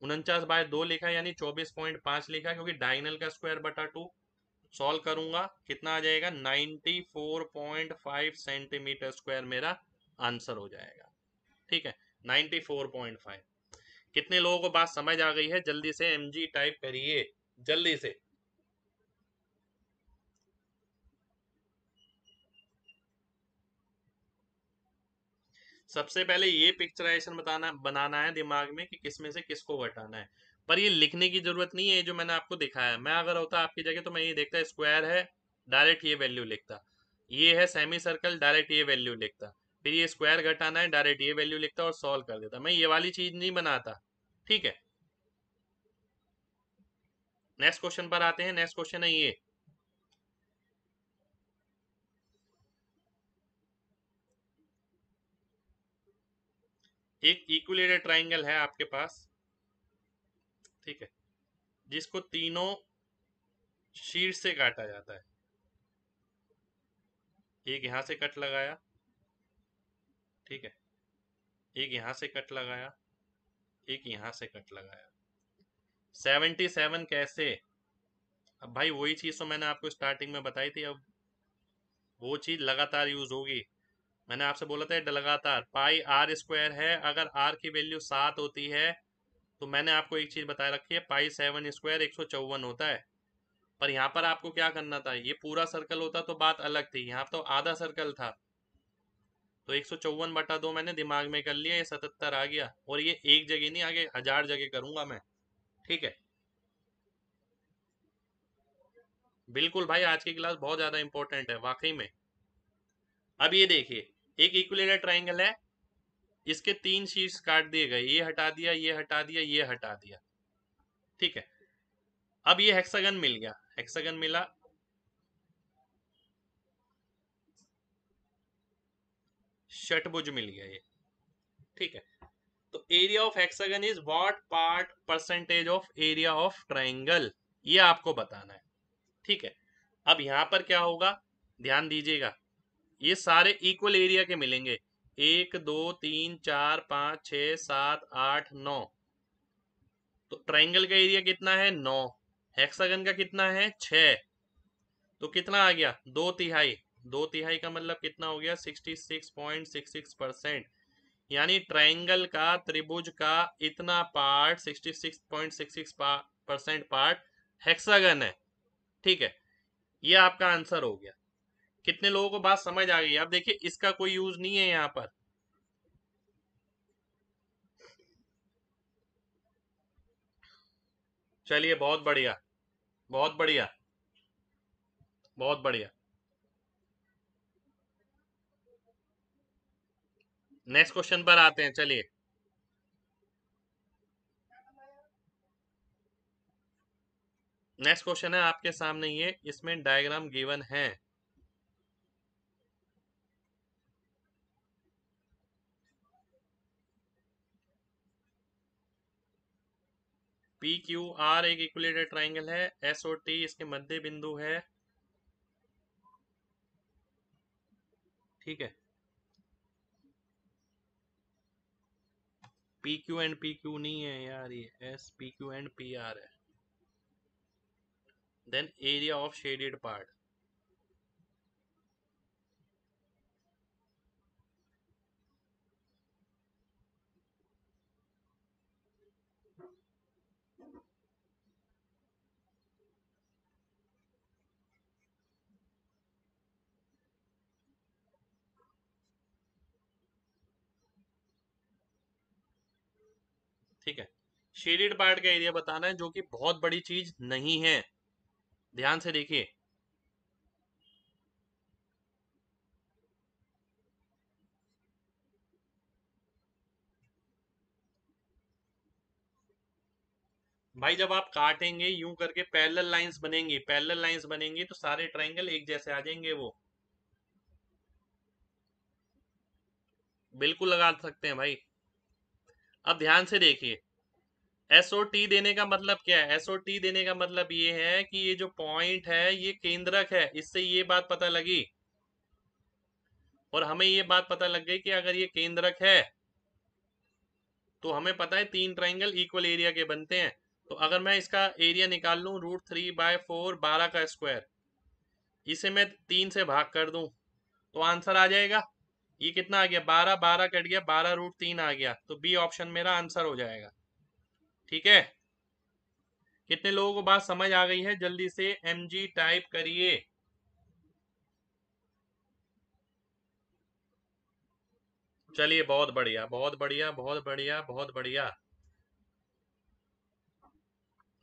उनचास बाय दो लिखा यानी चौबीस पॉइंट पांच लिखा क्योंकि डायगनल का स्क्वायर बटा टू सॉल्व करूंगा कितना आ जाएगा 94.5 सेंटीमीटर स्क्वायर मेरा आंसर हो जाएगा ठीक है 94.5 कितने लोगों को बात समझ आ गई है जल्दी से एम टाइप करिए जल्दी से सबसे पहले ये पिक्चराइजेशन बताना बनाना है दिमाग में कि किस में से किसको घटाना है पर ये लिखने की जरूरत नहीं है जो मैंने आपको दिखाया मैं अगर होता आपकी जगह तो मैं ये देखता स्क्वायर है डायरेक्ट ये वैल्यू लिखता ये है सेमी सर्कल डायरेक्ट ये वैल्यू लिखता फिर ये स्क्वायर घटाना है डायरेक्ट ये वैल्यू लिखता और सॉल्व कर देता मैं ये वाली चीज नहीं बनाता ठीक है नेक्स्ट क्वेश्चन पर आते हैं नेक्स्ट क्वेश्चन है ये एक इक्विलेटर ट्राइंगल है आपके पास ठीक है जिसको तीनों शीर्ष से काटा जाता है एक यहां से कट लगाया ठीक है एक यहां से कट लगाया एक यहां से कट लगाया सेवेंटी सेवन कैसे अब भाई वही चीज तो मैंने आपको स्टार्टिंग में बताई थी अब वो चीज लगातार यूज होगी मैंने आपसे बोला था लगातार पाई आर स्क्वायर है अगर आर की वैल्यू सात होती है तो मैंने आपको एक चीज़ बताए रखी है पाई सेवन स्क्वायर एक सौ चौवन होता है पर यहाँ पर आपको क्या करना था ये पूरा सर्कल होता तो बात अलग थी यहाँ तो आधा सर्कल था तो एक सौ चौवन बटा दो मैंने दिमाग में कर लिया ये सतहत्तर आ गया और ये एक जगह नहीं आगे हजार जगह करूंगा मैं ठीक है बिल्कुल भाई आज की क्लास बहुत ज़्यादा इंपॉर्टेंट है वाकई में अब ये देखिए एक इक्विलेटर ट्राइंगल है इसके तीन शीट्स काट दिए गए ये हटा दिया ये हटा दिया ये हटा दिया ठीक है अब ये हेक्सागन मिल गया हेक्सागन मिला षटभुज मिल गया ये ठीक है तो area of hexagon is what part percentage of area of triangle ये आपको बताना है ठीक है अब यहां पर क्या होगा ध्यान दीजिएगा ये सारे इक्वल एरिया के मिलेंगे एक दो तीन चार पांच छ सात आठ नौ तो ट्राइंगल का एरिया कितना है नौ हेक्सागन का कितना है छ तो कितना आ गया दो तिहाई दो तिहाई का मतलब कितना हो गया sixty six point six six percent यानी ट्राइंगल का त्रिभुज का इतना part sixty six point six six percent part hexagon है ठीक है ये आपका आंसर हो गया कितने लोगों को बात समझ आ गई अब देखिए इसका कोई यूज नहीं है यहां पर चलिए बहुत बढ़िया बहुत बढ़िया बहुत बढ़िया नेक्स्ट क्वेश्चन पर आते हैं चलिए नेक्स्ट क्वेश्चन है आपके सामने ये इसमें डायग्राम गिवन है पी क्यू आर एक इक्विलेटर ट्राइंगल है एस ओ टी इसके मध्य बिंदु है ठीक है P Q and P Q नहीं है यार ये S P Q and P R है then area of shaded part ठीक है शेडेड पार्ट का एरिया बताना है जो कि बहुत बड़ी चीज नहीं है ध्यान से देखिए भाई जब आप काटेंगे यूं करके पैरेलल लाइंस बनेंगी पैरेलल लाइंस बनेंगी तो सारे ट्रायंगल एक जैसे आ जाएंगे वो बिल्कुल लगा सकते हैं भाई अब ध्यान से देखिए एसओ टी देने का मतलब क्या है एसओ टी देने का मतलब ये है कि ये जो पॉइंट है ये केंद्रक है इससे ये बात पता लगी और हमें ये बात पता लग गई कि अगर ये केंद्रक है तो हमें पता है तीन ट्राइंगल इक्वल एरिया के बनते हैं तो अगर मैं इसका एरिया निकाल लू रूट थ्री बाय फोर बारह का स्क्वायर इसे मैं तीन से भाग कर दूं तो आंसर आ जाएगा ये कितना आ गया बारह बारह कट गया बारह रूट तीन आ गया तो बी ऑप्शन मेरा आंसर हो जाएगा ठीक है कितने लोगों को बात समझ आ गई है जल्दी से एम जी टाइप करिए चलिए बहुत बढ़िया बहुत बढ़िया बहुत बढ़िया बहुत बढ़िया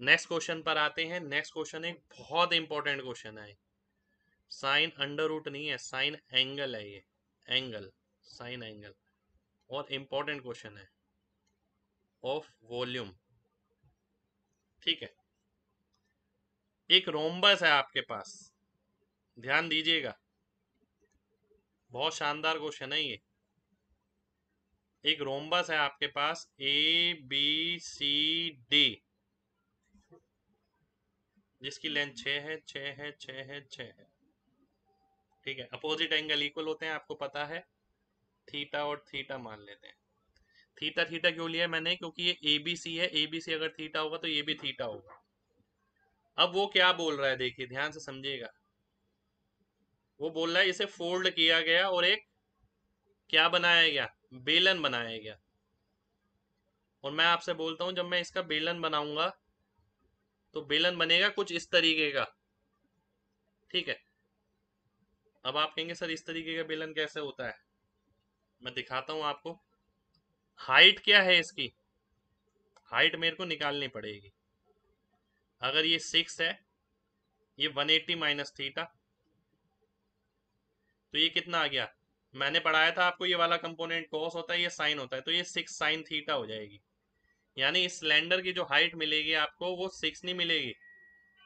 नेक्स्ट क्वेश्चन पर आते हैं नेक्स्ट क्वेश्चन एक बहुत इंपॉर्टेंट क्वेश्चन है साइन अंडर रूट नहीं है साइन एंगल है ये एंगल साइन एंगल और इम्पोर्टेंट क्वेश्चन है ऑफ वॉल्यूम ठीक है एक रोम्बस है आपके पास ध्यान दीजिएगा बहुत शानदार क्वेश्चन है ये एक रोम्बस है आपके पास ए बी सी डी जिसकी लेंथ छ है छ है छ है छ है ठीक है अपोजिट एंगल इक्वल होते हैं आपको पता है थीटा और थीटा मान लेते हैं थीटा थीटा क्यों लिया मैंने क्योंकि ये ए बी सी है ए बी सी अगर थीटा होगा तो ये भी थीटा होगा अब वो क्या बोल रहा है देखिए ध्यान से समझिएगा वो बोल रहा है इसे फोल्ड किया गया और एक क्या बनाया गया बेलन बनाया गया और मैं आपसे बोलता हूं जब मैं इसका बेलन बनाऊंगा तो बेलन बनेगा कुछ इस तरीके का ठीक है अब आप कहेंगे सर इस तरीके का बेलन कैसे होता है मैं दिखाता हूं आपको हाइट क्या है इसकी हाइट मेरे को निकालनी पड़ेगी अगर ये सिक्स है ये वन एट्टी माइनस थीटा तो ये कितना आ गया मैंने पढ़ाया था आपको ये वाला कंपोनेंट कॉस होता है ये साइन होता है तो ये सिक्स साइन थीटा हो जाएगी यानी इस सिलेंडर की जो हाइट मिलेगी आपको वो सिक्स नहीं मिलेगी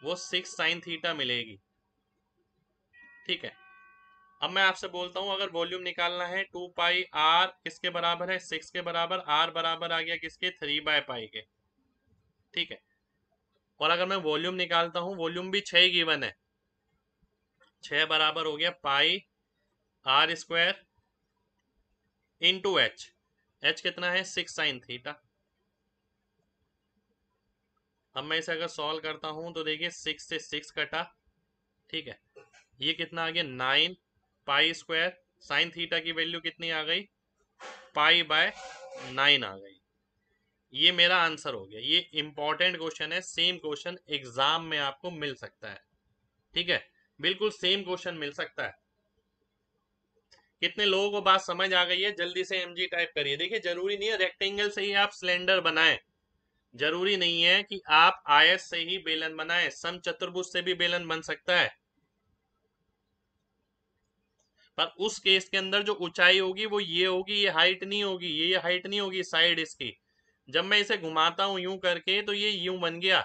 वो सिक्स साइन थीटा मिलेगी ठीक है अब मैं आपसे बोलता हूं अगर वॉल्यूम निकालना है टू पाई आर किसके बराबर है सिक्स के बराबर आर बराबर आ गया किसके थ्री बाय पाई के ठीक है और अगर मैं वॉल्यूम निकालता हूं वॉल्यूम भी छः गिवन है छः बराबर हो गया pi r square two h h कितना है सिक्स साइन थीटा अब मैं इसे अगर सॉल्व करता हूं तो देखिए सिक्स से सिक्स कटा ठीक है ये कितना आ गया nine pi square sine theta की वैल्यू कितनी आ गई पाई बाय नाइन आ गई ये मेरा आंसर हो गया ये इंपॉर्टेंट क्वेश्चन है सेम क्वेश्चन एग्जाम में आपको मिल सकता है ठीक है बिल्कुल सेम क्वेश्चन मिल सकता है कितने लोगों को बात समझ आ गई है जल्दी से एम टाइप करिए देखिए जरूरी नहीं है रेक्टेंगल से ही आप सिलेंडर बनाए जरूरी नहीं है कि आप आयत से ही बेलन बनाए सम चतुर्भुज से भी बेलन बन सकता है पर उस केस के अंदर जो ऊंचाई होगी वो ये होगी ये हाइट नहीं होगी ये हाइट नहीं होगी साइड इसकी जब मैं इसे घुमाता हूं यूं करके तो ये यूं बन गया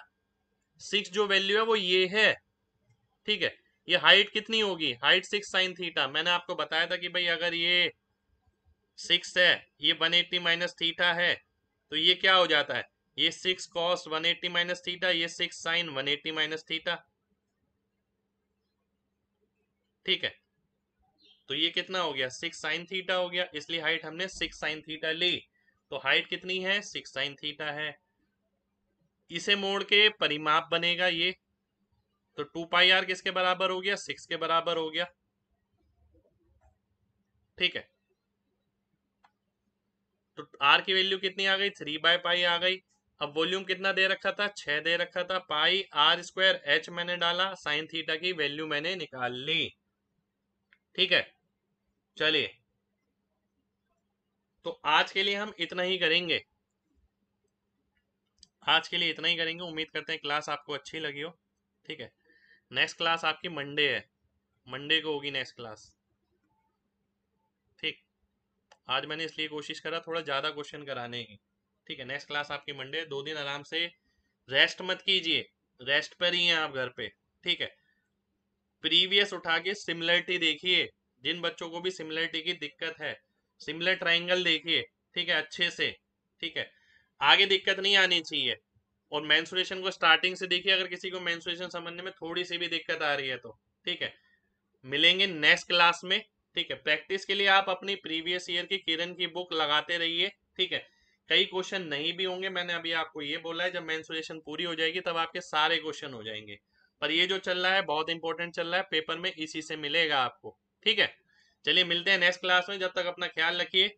सिक्स जो वैल्यू है वो ये है ठीक है ये हाइट कितनी होगी हाइट सिक्स साइन थीटा मैंने आपको बताया था कि भाई अगर ये सिक्स है ये वन एट्टी माइनस थीटा है तो ये क्या हो जाता है ये six cos one eighty minus theta ये six sine one eighty minus theta ठीक है तो ये कितना हो गया सिक्स साइन थीटा हो गया इसलिए हाइट हमने सिक्स साइन थीटा ली तो हाइट कितनी है सिक्स साइन थीटा है इसे मोड़ के परिमाप बनेगा ये तो टू पाई आर किसके बराबर हो गया सिक्स के बराबर हो गया ठीक है तो आर की वैल्यू कितनी आ गई थ्री बाय पाई आ गई अब वॉल्यूम कितना दे रखा था छह दे रखा था पाई आर स्क्वायर एच मैंने डाला साइन थीटा की वैल्यू मैंने निकाल ली ठीक है चलिए तो आज के लिए हम इतना ही करेंगे आज के लिए इतना ही करेंगे उम्मीद करते हैं क्लास आपको अच्छी लगी हो ठीक है नेक्स्ट क्लास आपकी मंडे है मंडे को होगी नेक्स्ट क्लास ठीक आज मैंने इसलिए कोशिश करा थोड़ा ज़्यादा क्वेश्चन कराने की ठीक है नेक्स्ट क्लास आपकी मंडे दो दिन आराम से रेस्ट मत कीजिए रेस्ट पर ही हैं आप घर पे ठीक है प्रीवियस उठा के सिमिलरिटी देखिए जिन बच्चों को भी सिमिलरिटी की दिक्कत है सिमिलर ट्राइंगल देखिए ठीक है अच्छे से ठीक है आगे दिक्कत नहीं आनी चाहिए और मैंसुरेशन को स्टार्टिंग से देखिए अगर किसी को मैंसुरेशन समझने में थोड़ी सी भी दिक्कत आ रही है तो ठीक है मिलेंगे नेक्स्ट क्लास में ठीक है प्रैक्टिस के लिए आप अपनी प्रीवियस ईयर की किरण की बुक लगाते रहिए ठीक है कई क्वेश्चन नहीं भी होंगे मैंने अभी आपको ये बोला है जब मैंसुरेशन पूरी हो जाएगी तब आपके सारे क्वेश्चन हो जाएंगे पर ये जो चल रहा है बहुत इंपॉर्टेंट चल रहा है पेपर में इसी से मिलेगा आपको ठीक है चलिए मिलते हैं नेक्स्ट क्लास में जब तक अपना ख्याल रखिए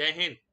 जय हिंद